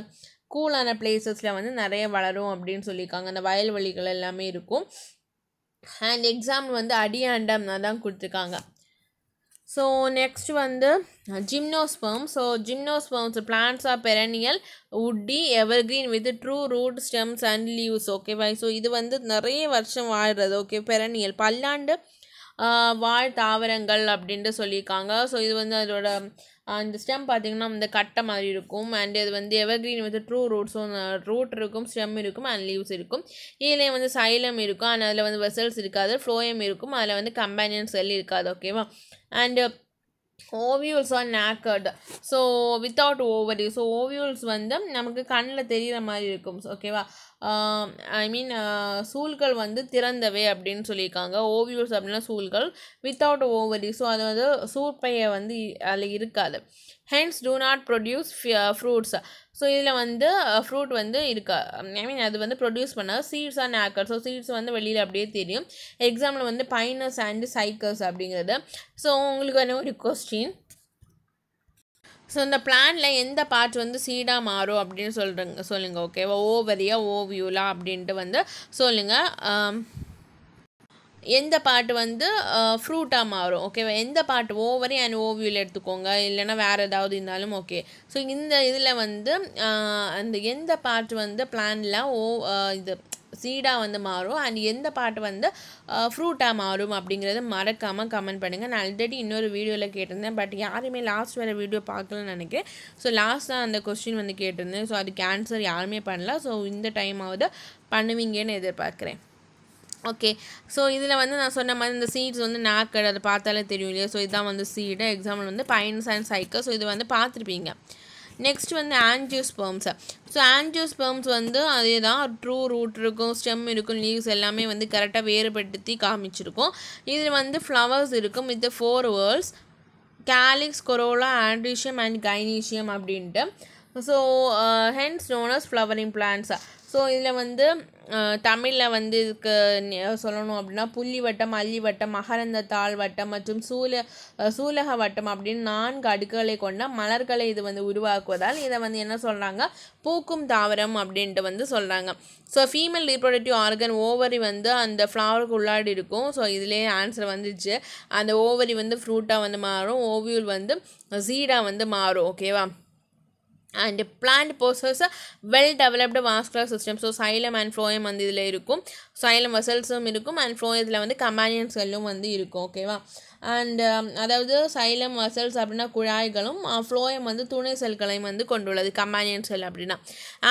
S1: கூலான பிளேசஸில் வந்து நிறைய வளரும் அப்படின்னு சொல்லியிருக்காங்க அந்த வயல்வெளிகள் எல்லாமே இருக்கும் அண்ட் எக்ஸாம் வந்து அடியாண்டம்னா தான் கொடுத்துருக்காங்க ஸோ நெக்ஸ்ட் வந்து gymnosperm so gymnosperms plants are perennial woody evergreen with true root stems and leaves ஓகேவா ஸோ இது வந்து நிறைய வருஷம் வாழ்கிறது ஓகே பெரனியல் பல்லாண்டு வாழ் தாவரங்கள் அப்படின்ட்டு சொல்லியிருக்காங்க ஸோ இது வந்து அதோட இந்த ஸ்டெம் பார்த்தீங்கன்னா இந்த கட்டை மாதிரி இருக்கும் அண்ட் இது வந்து எவர்கிரீன் வந்து ட்ரூ ரூட்ஸும் ரூட் இருக்கும் ஸ்டெம் இருக்கும் அண்ட் லீவ்ஸ் இருக்கும் இதுலேயே வந்து சைலம் இருக்கும் அண்ட் அதில் வந்து வெசல்ஸ் இருக்காது ஃப்ளோயம் இருக்கும் அதில் வந்து கம்பேனியன் செல் இருக்காது ஓகேவா and ovules are naked so without ovary so ovules வந்து நமக்கு கண்ணில் தெரிகிற மாதிரி இருக்கும் ஓகேவா ஐ மீன் சூல்கள் வந்து திறந்தவை அப்படின்னு சொல்லியிருக்காங்க ஓவியூஸ் அப்படின்னா சூல்கள் வித்தவுட் ஓவரி ஸோ அது வந்து சூப்பையை வந்து அதில் இருக்காது hence do not produce fruits so இதில் வந்து ஃப்ரூட் uh, வந்து இருக்கா ஐ மீன் அது வந்து ப்ரொடியூஸ் பண்ணாது சீட்ஸ் அண்ட் ஆக்கர் ஸோ சீட்ஸ் வந்து வெளியில் அப்படியே தெரியும் எக்ஸாம்பிள் வந்து பைனஸ் அண்ட் சைக்கிள்ஸ் அப்படிங்கிறது ஸோ உங்களுக்கு வந்து ஒரு கொஸ்டின் ஸோ இந்த பிளானில் எந்த பார்ட் வந்து சீடாக மாறும் அப்படின்னு சொல்கிறேங்க சொல்லுங்கள் ஓகேவா ஓவரியா ஓவியூலா அப்படின்ட்டு வந்து சொல்லுங்கள் எந்த பாட்டு வந்து ஃப்ரூட்டாக மாறும் ஓகேவா எந்த பாட்டு ஓவரி அண்ட் ஓவியூவில் எடுத்துக்கோங்க இல்லைனா வேறு ஏதாவது இருந்தாலும் ஓகே ஸோ இந்த இதில் வந்து அந்த எந்த பாட்டு வந்து பிளானில் ஓ இது சீடாக வந்து மாறும் அண்ட் எந்த பாட்டு வந்து ஃப்ரூட்டாக மாறும் அப்படிங்கிறத மறக்காமல் கமெண்ட் பண்ணுங்கள் நான் ஆல்ரெடி இன்னொரு வீடியோவில் கேட்டிருந்தேன் பட் யாருமே லாஸ்ட் வேறு வீடியோ பார்க்கலன்னு நினைக்கிறேன் ஸோ லாஸ்ட்டாக அந்த கொஸ்டின் வந்து கேட்டிருந்தேன் ஸோ அதுக்கு ஆன்சர் யாருமே பண்ணல ஸோ இந்த டைமாவது பண்ணுவீங்கன்னு எதிர்பார்க்குறேன் ஓகே ஸோ இதில் வந்து நான் சொன்ன மாதிரி இந்த சீட்ஸ் வந்து நாக்கடை அதை பார்த்தாலே தெரியும் இல்லையா ஸோ இதுதான் வந்து சீடு எக்ஸாம்பிள் வந்து பைன்ஸ் அண்ட் சைக்கிள் ஸோ இது வந்து பார்த்துருப்பீங்க நெக்ஸ்ட் வந்து ஆன்ஜியோஸ்பெர்ம்ஸ் ஸோ ஆன்ஜியோஸ்பெர்ம்ஸ் வந்து அதே தான் ட்ரூ ரூட் இருக்கும் ஸ்டெம் இருக்கும் லீவ்ஸ் எல்லாமே வந்து கரெக்டாக வேறுபடுத்தி காமிச்சிருக்கும் இதில் வந்து ஃப்ளவர்ஸ் இருக்கும் with four whorls calyx corolla androecium and gynoecium அப்படின்ட்டு so hence known as flowering plants so இதில் வந்து தமிழில் வந்து இதுக்கு சொல்லணும் அப்படின்னா புள்ளி வட்டம் அல்லி வட்டம் மகரந்த தாள் வட்டம் மற்றும் சூல சூலக வட்டம் அப்படின்னு நான்கு அடுக்குகளை கொண்ட மலர்களை இது வந்து உருவாக்குவதால் இதை வந்து என்ன சொல்கிறாங்க பூக்கும் தாவரம் அப்படின்ட்டு வந்து சொல்கிறாங்க so female reproductive organ ovary வந்து அந்த ஃப்ளவருக்கு உள்ளாடி இருக்கும் ஸோ இதுலேயே ஆன்சர் வந்துச்சு அந்த ஓவரி வந்து ஃப்ரூட்டாக வந்து மாறும் ஓவியூல் வந்து சீடாக வந்து மாறும் ஓகேவா and plant possess well developed vascular system so xylem and phloem வந்து இதில் இருக்கும் சைலம் வசல்ஸும் இருக்கும் அண்ட் ஃப்ளோயத்தில் வந்து கம்பானியன் செல்லும் வந்து இருக்கும் ஓகேவா அண்ட் um, அதாவது சைலம் வசல்ஸ் அப்படின்னா குழாய்களும் ஃப்ளோயம் வந்து துணை செல்களையும் வந்து கொண்டுள்ளது கம்பானியன் செல் அப்படின்னா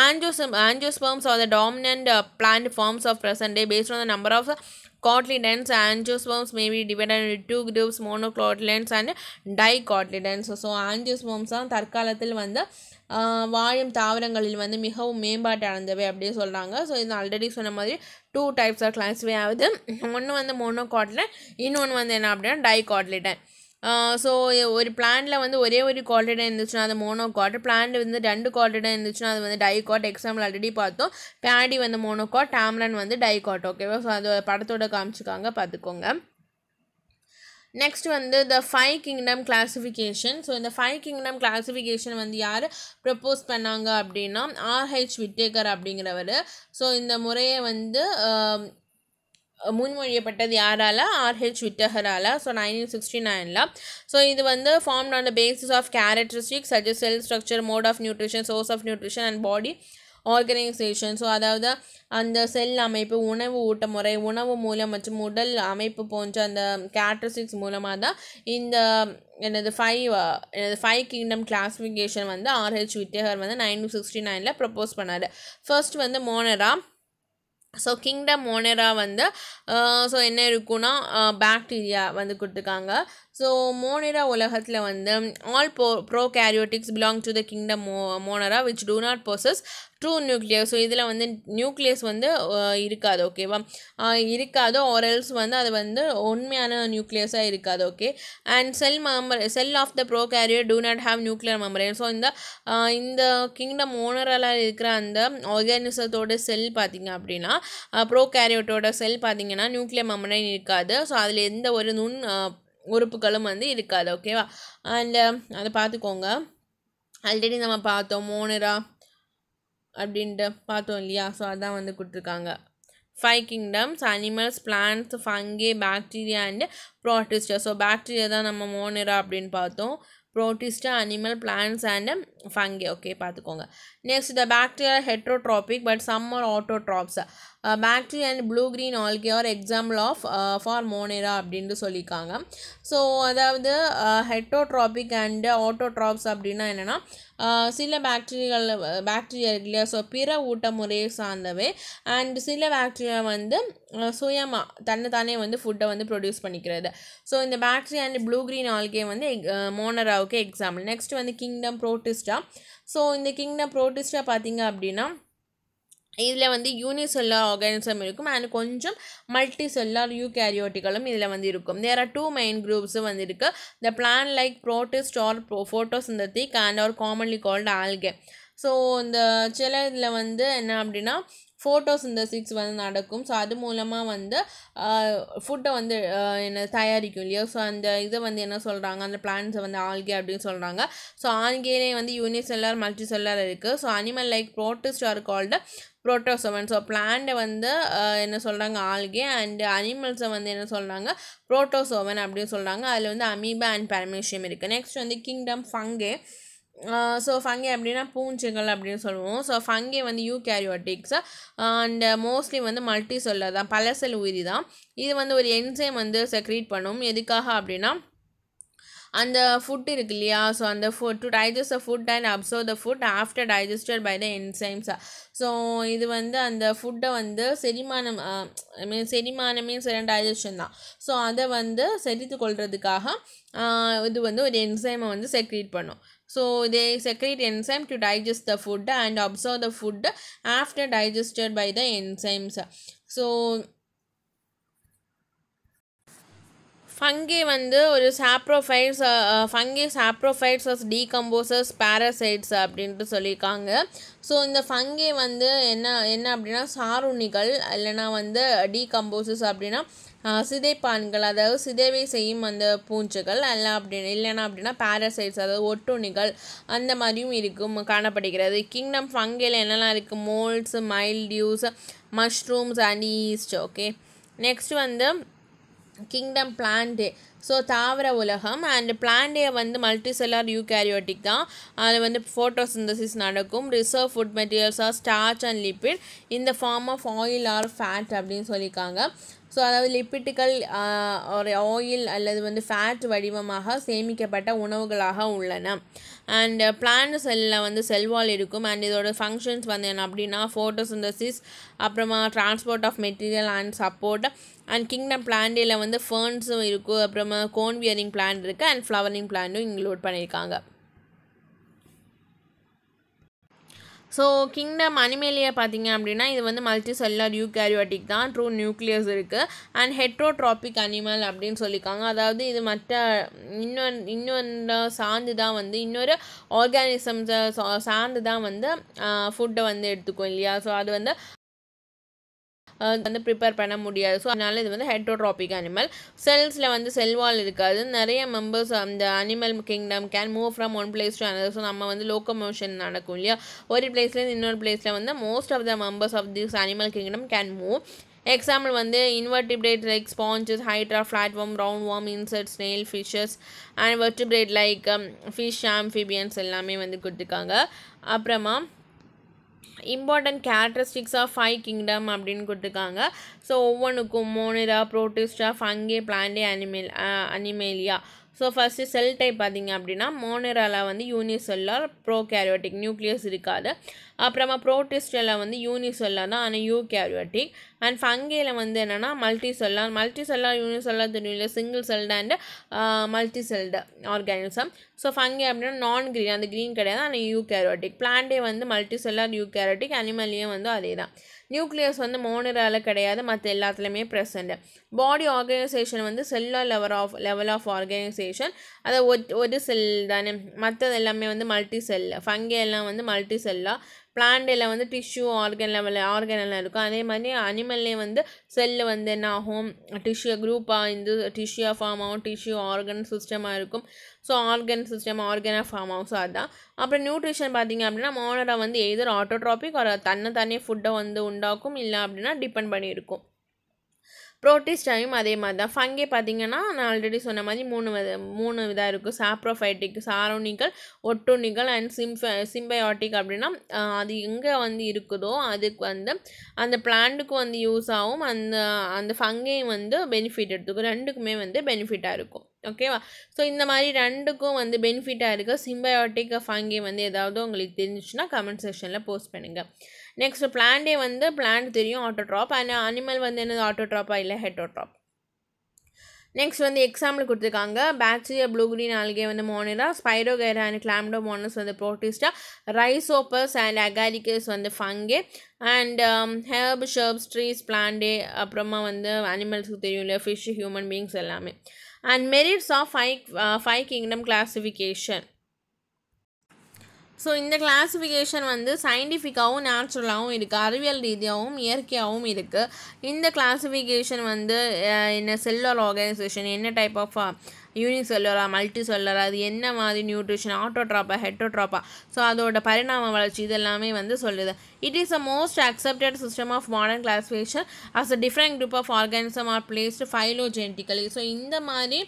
S1: angio angiosperms are the dominant plant forms of present day based on the number of cotyledons angiosperms may be be டூ into two groups monocotyledons and dicotyledons so angiosperms தான் தற்காலத்தில் வந்து வாழும் தாவரங்களில் வந்து மிகவும் மேம்பாட்டு அடைந்தவை அப்படின்னு சொல்கிறாங்க ஸோ இது ஆல்ரெடி சொன்ன மாதிரி டூ டைப்ஸ் ஆஃப் கிளாஸிஃபை ஆகுது ஒன்று வந்து மோனோகாட்லன் இன்னொன்று வந்து என்ன அப்படின்னா டை காட்லிடன் ஸோ ஒரு പ്ലാന്റിൽ வந்து ஒரே ஒரு குவாலிட்டாக இருந்துச்சுன்னா அது மோனோ காட் பிளான்ட் வந்து ரெண்டு குவாலிட்டாக இருந்துச்சுன்னா அது வந்து டை காட் எக்ஸாம்பிள் ஆல்ரெடி பார்த்தோம் பேடி வந்து மோனோகாட் டேம்லன் வந்து டை காட் ஓகேவா ஸோ அது படத்தோட காமிச்சுக்காங்க பார்த்துக்கோங்க நெக்ஸ்ட் வந்து the five kingdom classification so இந்த ஃபைவ் கிங்டம் கிளாஸிஃபிகேஷன் வந்து யார் ப்ரப்போஸ் பண்ணாங்க அப்படின்னா ஆர்ஹெச் விட்டேகர் அப்படிங்கிறவர் ஸோ இந்த முறையை வந்து முன்மொழியப்பட்டது யாரால ஆர்ஹெச் விட்டகரால ஸோ நைன்டீன் சிக்ஸ்டி நைனில் ஸோ இது வந்து form on the basis of characteristics such cell structure mode of nutrition source of nutrition and body organisation so அதாவது அந்த செல் அமைப்பு உணவு ஊட்ட முறை உணவு மூலம் மற்றும் உடல் அமைப்பு போன்ற அந்த கேரக்டரிஸ்டிக்ஸ் மூலமாக தான் இந்த எனது ஃபைவ் எனது ஃபைவ் கிங்டம் கிளாஸிஃபிகேஷன் வந்து ஆர்ஹெச் விட்டேகர் வந்து நைன்டீன் சிக்ஸ்டி நைனில் ப்ரப்போஸ் பண்ணார் ஃபர்ஸ்ட் வந்து மோனரா ஸோ கிங்டம் ஓனராக வந்து ஸோ என்ன இருக்குன்னா பேக்டீரியா வந்து கொடுத்துருக்காங்க ஸோ மோனிரா உலகத்தில் வந்து ஆல் போ prokaryotes belong to the kingdom மோ monera which do not possess true nuclear so இதில் வந்து நியூக்ளியஸ் வந்து இருக்காது ஓகேவா இருக்காது ஆரல்ஸ் வந்து அது வந்து உண்மையான நியூக்ளியஸாக இருக்காது okay and cell member cell of the prokaryote do not have nuclear membrane so இந்த இந்த கிங்டம் ஓனரால் இருக்கிற அந்த ஆர்கானிசத்தோட செல் பார்த்திங்க அப்படின்னா ப்ரோ கேரியோட்டோட செல் பார்த்தீங்கன்னா நியூக்ளியர் மெம்பரே இருக்காது ஸோ அதில் எந்த ஒரு நுண் உறுப்புகளும் வந்து இருக்காது ஓகேவா அண்ட் um, அதை பார்த்துக்கோங்க ஆல்ரெடி நம்ம பார்த்தோம் மோனரா அப்படின்ட்டு பார்த்தோம் இல்லையா ஸோ அதான் வந்து கொடுத்துருக்காங்க five kingdoms animals plants fungi bacteria and protista so bacteria தான் நம்ம மோனரா அப்படின்னு பார்த்தோம் protista animal plants and fungi okay பார்த்துக்கோங்க next the bacteria are heterotrophic but some are autotrophs. Uh, bacteria and blue green algae are example of uh, அப்படின்ட்டு சொல்லியிருக்காங்க so அதாவது ஹெட்டோட்ராபிக் and autotrophs அப்படின்னா என்னென்னா uh, சில பாக்டீரியாக்கள் பேக்டீரியா இருக்கு இல்லையா ஸோ பிற ஊட்ட முறையை சார்ந்தவை அண்ட் சில பாக்டீரியா வந்து uh, சுயமாக தன்னைத்தானே வந்து ஃபுட்டை வந்து ப்ரொடியூஸ் பண்ணிக்கிறது ஸோ இந்த bacteria and blue green algae வந்து மோனராவுக்கு எக்ஸாம்பிள் நெக்ஸ்ட் வந்து கிங்டம் ப்ரோட்டிஸ்டா ஸோ இந்த கிங்டம் ப்ரோட்டிஸ்டாக பார்த்தீங்க அப்படின்னா இதில் வந்து யூனிசெல்லார் ஆர்கானிசம் இருக்கும் அண்ட் கொஞ்சம் மல்டி செல்லார் கேரியோட்டிகளும் இதில் வந்து இருக்கும் தேர் ஆர் டூ மெயின் குரூப்ஸும் வந்து இருக்குது the plant like protist are photosynthetic and are commonly called algae so இந்த சில இதில் வந்து என்ன அப்படின்னா ஃபோட்டோசிந்தசிக்ஸ் வந்து நடக்கும் ஸோ அது மூலமாக வந்து ஃபுட்டை வந்து என்ன தயாரிக்கும் இல்லையா ஸோ அந்த இதை வந்து என்ன சொல்கிறாங்க அந்த பிளான்ஸை வந்து ஆல்கே அப்படின்னு சொல்கிறாங்க ஸோ ஆல்கேலே வந்து யூனிசெல்லார் மல்டி செல்லார் இருக்குது so animal like protist are called protozoan so பிளான்ட்டை வந்து என்ன சொல்கிறாங்க ஆல்கே அண்ட் அனிமல்ஸை வந்து என்ன சொல்கிறாங்க ப்ரோட்டோசோமன் அப்படின்னு சொல்கிறாங்க அதில் வந்து அமீபா அண்ட் பேரமேஷியம் இருக்குது நெக்ஸ்ட் வந்து கிங்டம் ஃபங்கே ஸோ ஃபங்கே அப்படின்னா பூஞ்சுகள் அப்படின்னு சொல்லுவோம் ஸோ ஃபங்கே வந்து யூ கேரியோட்டிக்ஸ் அண்ட் மோஸ்ட்லி வந்து மல்டி செல்லர் தான் பல செல் உயிரி தான் இது வந்து ஒரு என்சைம் வந்து செக்ரீட் பண்ணும் எதுக்காக அப்படின்னா அந்த ஃபுட் இருக்கு இல்லையா ஸோ அந்த food to digest a food and absorb the food after digested by the என்சைம்ஸா ஸோ இது வந்து அந்த ஃபுட்டை வந்து செரிமானம் ஐ மீன் செரிமானமே சரி டைஜஷன் தான் ஸோ அதை வந்து செரித்து கொள்றதுக்காக இது வந்து ஒரு என்சைமை வந்து செக்ரீட் பண்ணும் So they secrete enzyme to digest the food and absorb the food after digested by the enzymes. So fungi வந்து ஒரு saprophytes fungi saprophytes as decomposers parasites அப்படின்ட்டு சொல்லியிருக்காங்க ஸோ இந்த ஃபங்கி வந்து என்ன என்ன அப்படின்னா சாருணிகள் இல்லைன்னா வந்து டீகம்போசஸ் அப்படின்னா சிதைப்பான்கள் அதாவது சிதைவை செய்யும் அந்த பூஞ்சுகள் அல்ல அப்படின்னு இல்லைனா அப்படின்னா பேரசைட்ஸ் அதாவது ஒட்டுண்ணிகள் அந்த மாதிரியும் இருக்கும் காணப்படுகிறது கிங்டம் ஃபங்கையில் என்னெல்லாம் இருக்குது moulds mildews mushrooms and yeast okay next வந்து கிங்டம் பிளான்டே ஸோ தாவர உலகம் அண்ட் பிளான்டே வந்து மல்டி செல்லார் யூகேரியோட்டிக் தான் அதில் வந்து சிந்தசிஸ் நடக்கும் reserve food materials are starch and lipid இந்த form of oil or fat அப்படின்னு சொல்லியிருக்காங்க ஸோ அதாவது லிப்பிட்டுகள் ஒரு ஆயில் அல்லது வந்து ஃபேட் வடிவமாக சேமிக்கப்பட்ட உணவுகளாக உள்ளன அண்ட் பிளான் செல்லில் வந்து செல்வால் இருக்கும் அண்ட் இதோட ஃபங்க்ஷன்ஸ் வந்து என்ன அப்படின்னா ஃபோட்டோசிந்தசிஸ் அப்புறமா transport of material and support and kingdom பிளான்டில் வந்து ஃபர்ன்ஸும் இருக்கும் அப்புறமா கோன்வியரிங் பிளான் இருக்குது அண்ட் ஃப்ளவரிங் பிளான்ட்டும் இன்க்ளூட் பண்ணியிருக்காங்க ஸோ கிங்டம் அனிமேலியை பார்த்தீங்க அப்படின்னா இது வந்து மல்டி யூ யூகேரியோட்டிக் தான் ட்ரூ நியூக்ளியஸ் இருக்குது அண்ட் ஹெட்ரோட்ராபிக் அனிமல் அப்படின்னு சொல்லியிருக்காங்க அதாவது இது மற்ற இன்னொரு இன்னொன்று சார்ந்து தான் வந்து இன்னொரு ஆர்கானிசம்ஸை சார்ந்து தான் வந்து ஃபுட்டை வந்து எடுத்துக்கும் இல்லையா ஸோ அது வந்து வந்து ப்ரிப்பேர் பண்ண முடியாது ஸோ அதனால் இது வந்து ஹெட்ரோட்ராபிக் அனிமல் செல்ஸில் வந்து செல்வால் இருக்காது நிறைய மெம்பர்ஸ் அந்த animal kingdom can move from one place to another so நம்ம வந்து லோக்கமோஷன் நடக்கும் இல்லையா ஒரு பிளேஸ்லேருந்து இன்னொரு பிளேஸில் வந்து most of the members of this animal kingdom can move example வந்து ப்ரேட் like sponges hydra flatworm roundworm insect snail fishes and vertebrate like fish amphibians எல்லாமே வந்து கொடுத்துருக்காங்க அப்புறமா important characteristics of five kingdom அப்படின்னு கொடுத்துருக்காங்க ஸோ ஒவ்வொன்றுக்கும் monera protista fungi plantae animal animalia so first cell type பார்த்திங்க அப்படின்னா மோனிரால வந்து யூனிசெல்லார் ப்ரோ கேரியோட்டிக் நியூக்ளியஸ் இருக்காது அப்புறமா ப்ரோட்டிஸ்டில் வந்து யூனிசெல்லார் தான் ஆனால் யூ கேரியோட்டிக் அண்ட் ஃபங்கியில் வந்து என்னென்னா மல்டி செல்லா மல்டி செல்லா யூனிசெல்லா இல்லை single celled and multicelled organism so fungi அப்படின்னா நான் க்ரீன் அந்த க்ரீன் கிடையாது ஆனால் யூ கேரோட்டிக் பிளான்டே வந்து மல்டி செல்லார் யூ கேரோட்டிக் அனிமல்லையும் வந்து அதே தான் நியூக்ளியஸ் வந்து மோனரால் கிடையாது மற்ற எல்லாத்துலேயுமே ப்ரெசண்ட்டு பாடி ஆர்கனைசேஷன் வந்து cellular level of level of organisation அதை ஒரு செல் தானே மற்றது எல்லாமே வந்து மல்டி செல் ஃபங்கே எல்லாம் வந்து மல்டி செல்லாக பிளான்டில் வந்து டிஷ்யூ ஆர்கன் லெவலில் ஆர்கனெல்லாம் இருக்கும் அதே மாதிரி அனிமல்லே வந்து செல்லு வந்து என்ன ஆகும் டிஷ்யூ குரூப்பாக இந்த டிஷ்யூவாக ஃபார்ம் ஆகும் டிஷ்யூ ஆர்கன் சிஸ்டமாக இருக்கும் ஸோ ஆர்கன் சிஸ்டம் ஆர்கனாக ஃபார்ம் ஆகும் ஸோ அதுதான் அப்புறம் நியூட்ரிஷன் பார்த்திங்க அப்படின்னா மோனரை வந்து எதிர் ஆட்டோட்ராபிக் ஒரு தன்னை தனியே ஃபுட்டை வந்து உண்டாக்கும் இல்லை அப்படின்னா டிபெண்ட் பண்ணியிருக்கும் ப்ரோட்டிஸ்டாயும் அதே மாதிரி தான் ஃபங்கே பார்த்திங்கன்னா நான் ஆல்ரெடி சொன்ன மாதிரி மூணு வித மூணு இதாக இருக்குது சாப்ரோஃபைட்டிக் சாரோனிக்கல் ஒட்டோனிக்கல் அண்ட் சிம்ப சிம்பயாட்டிக் அப்படின்னா அது எங்கே வந்து இருக்குதோ அதுக்கு வந்து அந்த பிளான்ட்டுக்கு வந்து யூஸ் ஆகும் அந்த அந்த ஃபங்கையும் வந்து பெனிஃபிட் எடுத்துக்கும் ரெண்டுக்குமே வந்து பெனிஃபிட்டாக இருக்கும் ஓகேவா ஸோ இந்த மாதிரி ரெண்டுக்கும் வந்து பெனிஃபிட்டாக இருக்குது சிம்பயாட்டிக் ஃபங்கி வந்து ஏதாவது உங்களுக்கு தெரிஞ்சிச்சுன்னா கமெண்ட் செக்ஷனில் போஸ்ட் பண்ணுங்கள் நெக்ஸ்ட் பிளான்டே வந்து பிளான் தெரியும் ஆட்டோட்ராப் அண்ட் அனிமல் வந்து என்னது ஆட்டோட்ராப்பா இல்லை ஹெட்டோட்ராப் நெக்ஸ்ட் வந்து எக்ஸாம்பிள் கொடுத்துருக்காங்க பேக்டீரியா ப்ளூ க்ரீன் ஆல்கே வந்து monera Spirogyra and Chlamydomonas வந்து ப்ரோட்டிஸ்டா ரைசோப்பஸ் அண்ட் அகாரிக்கஸ் வந்து fungi and herb shrubs trees plantae அப்புறமா வந்து அனிமல்ஸுக்கு தெரியும் இல்லை ஃபிஷ் ஹியூமன் பீங்ஸ் எல்லாமே and merits of five five kingdom classification so இந்த கிளாஸிஃபிகேஷன் வந்து சயின்டிஃபிக்காகவும் நேச்சுரலாகவும் இருக்குது அறிவியல் ரீதியாகவும் இயற்கையாகவும் இருக்குது இந்த கிளாஸிஃபிகேஷன் வந்து என்ன செல்லுலர் ஆர்கனைசேஷன் என்ன டைப் ஆஃப் யூனிக் செல்லுலரா மல்டி அது என்ன மாதிரி நியூட்ரிஷன் ஆட்டோட்ராப்பா ஹெட்ரோட்ராப்பா ஸோ அதோட பரிணாம வளர்ச்சி இதெல்லாமே வந்து சொல்லுது it is a most accepted system of modern classification as a different group of organism are placed phylogenetically so இந்த மாதிரி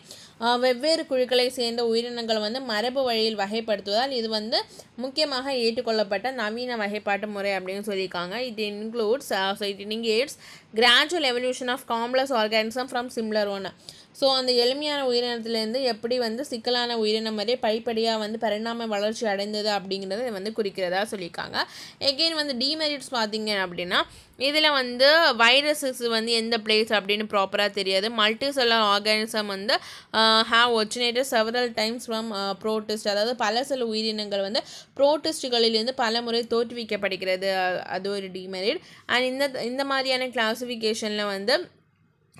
S1: வெவ்வேறு குழுக்களை சேர்ந்த உயிரினங்கள் வந்து மரபு வழியில் வகைப்படுத்துவதால் இது வந்து முக்கியமாக ஏற்றுக்கொள்ளப்பட்ட நவீன வகைப்பாட்டு முறை அப்படின்னு சொல்லியிருக்காங்க it includes it indicates gradual evolution of complex organism from simpler ஒன்று ஸோ அந்த எளிமையான உயிரினத்துலேருந்து எப்படி வந்து சிக்கலான உயிரினம் மாதிரியே படிப்படியாக வந்து பரிணாம வளர்ச்சி அடைந்தது அப்படிங்கிறத வந்து குறிக்கிறதா சொல்லியிருக்காங்க எகெயின் வந்து டிமெரிட்ஸ் பார்த்தீங்க அப்படின்னா இதில் வந்து வைரஸஸ் வந்து எந்த பிளேஸ் அப்படின்னு ப்ராப்பராக தெரியாது மல்டி செல்லர் ஆர்கானிசம் வந்து have originated several times from protist அதாவது பல சில உயிரினங்கள் வந்து ப்ரோட்டிஸ்டுகளிலிருந்து பல முறை தோற்றுவிக்கப்படுகிறது அது ஒரு டிமெரிட் அண்ட் இந்த இந்த மாதிரியான கிளாஸிஃபிகேஷனில் வந்து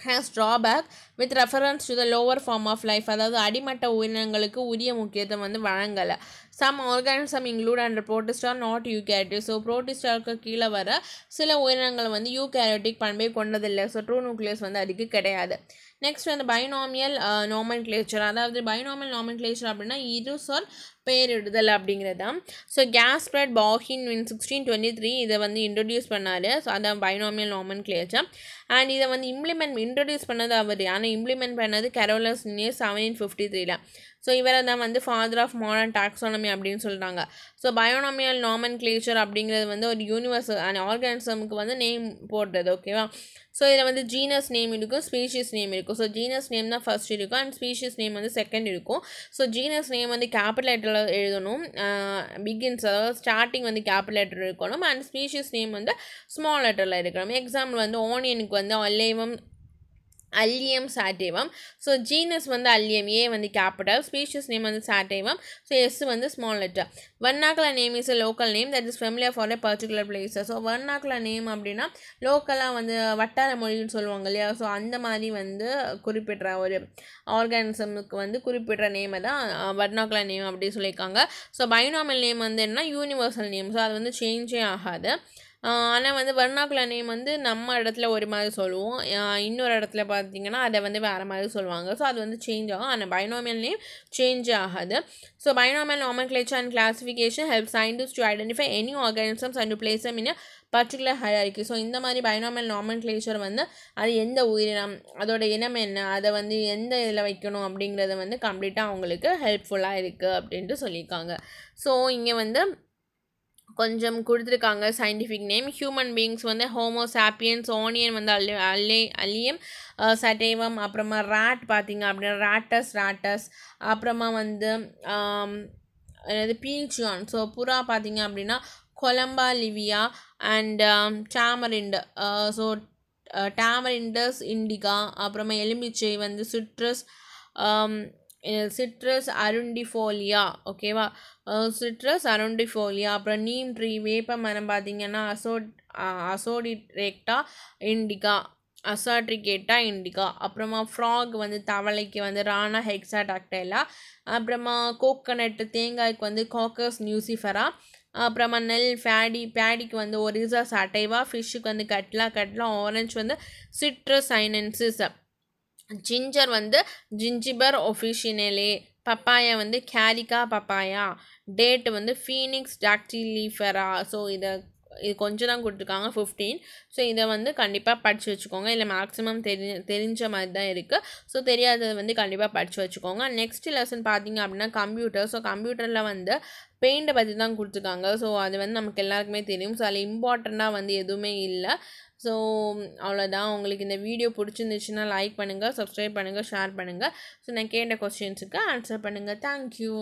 S1: has drawback with reference to the lower form of life அதாவது அடிமட்ட உயிரினங்களுக்கு உரிய முக்கியத்துவம் வந்து வழங்கலை some organism include and protista not eukaryotic so ப்ரோட்டிஸ்டாருக்கு கீழே வர சில உயிரினங்கள் வந்து கேரட்டிக் பண்பை கொண்டதில்லை ஸோ ட்ரூ நியூக்ளியஸ் வந்து அதுக்கு கிடையாது நெக்ஸ்ட் வந்து பைனாமியல் நாமன் கிளேச்சர் அதாவது பைனாமியல் நாமன் கிளேச்சர் அப்படின்னா இரு சொல் பேரிடுதல் அப்படிங்கிறது தான் so Gaspard Bauhin in sixteen twenty three இதை வந்து இன்ட்ரடியூஸ் பண்ணார் ஸோ அதான் பைனாமியல் நாமன் கிளேச்சர் அண்ட் இதை வந்து இம்ப்ளிமெண்ட் இன்ட்ரடியூஸ் பண்ணது அவர் ஆனால் இம்ப்ளிமெண்ட் பண்ணது கரோலஸ் நியூஸ் செவன்டீன் ஃபிஃப்டி த்ரீல ஸோ இவரை தான் வந்து ஃபாதர் ஆஃப் மாடர்ன் டாக்ஸானமி அப்படின்னு சொல்கிறாங்க ஸோ பயோனாமியல் நாமன் கிளேச்சர் அப்படிங்கிறது வந்து ஒரு யூனிவர்ஸ் அண்ட் ஆர்கானிசமுக்கு வந்து நேம் போடுறது ஓகேவா ஸோ இதில் வந்து ஜீனஸ் நேம் இருக்கும் ஸ்பீஷிஸ் நேம் இருக்கும் ஸோ ஜீனஸ் நேம் தான் ஃபஸ்ட் இருக்கும் அண்ட் ஸ்பீஷிஸ் நேம் வந்து செகண்ட் இருக்கும் ஸோ ஜீனஸ் நேம் வந்து கேபிட்டல் லெட்டரில் எழுதணும் பிகின்ஸ் அதாவது ஸ்டார்டிங் வந்து கேபிட்டல் லெட்டர் இருக்கணும் அண்ட் ஸ்பீஷிஸ் நேம் வந்து ஸ்மால் லெட்டரில் இருக்கணும் எக்ஸாம்பிள் வந்து ஓனியனுக்கு வந்து அல்லேவம் அல்லியம் சாட்டேவம் ஸோ ஜீனஸ் வந்து அல்லியம் ஏ வந்து கேபிட்டல் ஸ்பீஷியஸ் நேம் வந்து சாட்டேவம் ஸோ எஸ் வந்து small letter vernacular name is local name that is familiar for a particular place so vernacular name அப்படின்னா லோக்கலாக வந்து வட்டார மொழின்னு சொல்லுவாங்க இல்லையா ஸோ அந்த மாதிரி வந்து குறிப்பிட்ற ஒரு ஆர்கானிசமுக்கு வந்து குறிப்பிட்ற நேமை தான் வர்ணாக்கல நேம் அப்படின்னு சொல்லியிருக்காங்க ஸோ பைனாமல் நேம் வந்து என்ன யூனிவர்சல் நேம் ஸோ அது வந்து சேஞ்சே ஆகாது ஆனால் வந்து வர்ணாக்குல நேம் வந்து நம்ம இடத்துல ஒரு மாதிரி சொல்லுவோம் இன்னொரு இடத்துல பார்த்திங்கன்னா அதை வந்து வேறு மாதிரி சொல்லுவாங்க ஸோ அது வந்து சேஞ்ச் ஆகும் ஆனால் பைனோமியல் நேம் சேஞ்ச் ஆகாது so binomial nomenclature and classification help scientist to identify any organisms and place in particular இருக்குது ஸோ இந்த மாதிரி பைனாமல் நாமன் கிளேச்சர் வந்து அது எந்த உயிரினம் அதோட இனம் என்ன அதை வந்து எந்த இதில் வைக்கணும் அப்படிங்கிறத வந்து கம்ப்ளீட்டாக அவங்களுக்கு ஹெல்ப்ஃபுல்லாக இருக்குது அப்படின்ட்டு சொல்லியிருக்காங்க ஸோ இங்கே வந்து கொஞ்சம் கொடுத்துருக்காங்க சயின்டிஃபிக் நேம் ஹியூமன் பீயிங்ஸ் வந்து சாப்பியன்ஸ் ஓனியன் வந்து அல்லி அல்லி அல்லியம் சட்டைவம் அப்புறமா ராட் பார்த்தீங்க அப்படின்னா ராட்டஸ் ராட்டஸ் அப்புறமா வந்து அதாவது பீஞ்சியான் ஸோ புறா பார்த்தீங்க அப்படின்னா Columba livia and tamarind so Tamarindus indica அப்புறமா எலுமிச்சை வந்து சிட்ரஸ் சிட்ரஸ் அருண்டிஃபோலியா ஓகேவா சிட்ரஸ் அருண்டிஃபோலியா அப்புறம் நீம் ட்ரீ வேப்ப மரம் பார்த்திங்கன்னா அசோட் அசோடிரேக்டா இண்டிகா அசாட்ரிகேட்டா இண்டிகா அப்புறமா ஃப்ராக் வந்து தவளைக்கு வந்து ராணா ஹெக்ஸா டாக்டைலா அப்புறமா கோக்கனட்டு தேங்காய்க்கு வந்து காக்கஸ் நியூசிஃபரா அப்புறமா நெல் ஃபேடி பேடிக்கு வந்து ஒரிசா சட்டைவா ஃபிஷ்ஷுக்கு வந்து கட்லா கட்லா ஆரஞ்சு வந்து சிட்ரஸ் சைனன்சிஸ் ஜிஞ்சர் வந்து ஜிஞ்சிபர் ஒஃபிஷினலே பப்பாயா வந்து கேரிக்கா பப்பாயா டேட் வந்து ஃபீனிக்ஸ் டாக்டிலீஃபரா ஸோ இதை இது கொஞ்சம் தான் கொடுத்துருக்காங்க ஃபிஃப்டீன் ஸோ இதை வந்து கண்டிப்பாக படித்து வச்சுக்கோங்க இல்லை மேக்ஸிமம் தெரி தெரிஞ்ச மாதிரி தான் இருக்குது ஸோ தெரியாதது வந்து கண்டிப்பாக படித்து வச்சுக்கோங்க நெக்ஸ்ட் லெசன் பார்த்தீங்க அப்படின்னா கம்ப்யூட்டர் ஸோ கம்ப்யூட்டரில் வந்து பெயிண்ட்டை பற்றி தான் கொடுத்துருக்காங்க ஸோ அது வந்து நமக்கு எல்லாருக்குமே தெரியும் ஸோ அதில் இம்பார்ட்டண்ட்டாக வந்து எதுவுமே இல்லை ஸோ அவ்வளோதான் உங்களுக்கு இந்த வீடியோ பிடிச்சிருந்துச்சுன்னா லைக் பண்ணுங்கள் சப்ஸ்கிரைப் பண்ணுங்கள் ஷேர் பண்ணுங்கள் ஸோ நான் கேட்ட கொஸ்டின்ஸுக்கு ஆன்சர் பண்ணுங்கள் தேங்க்யூ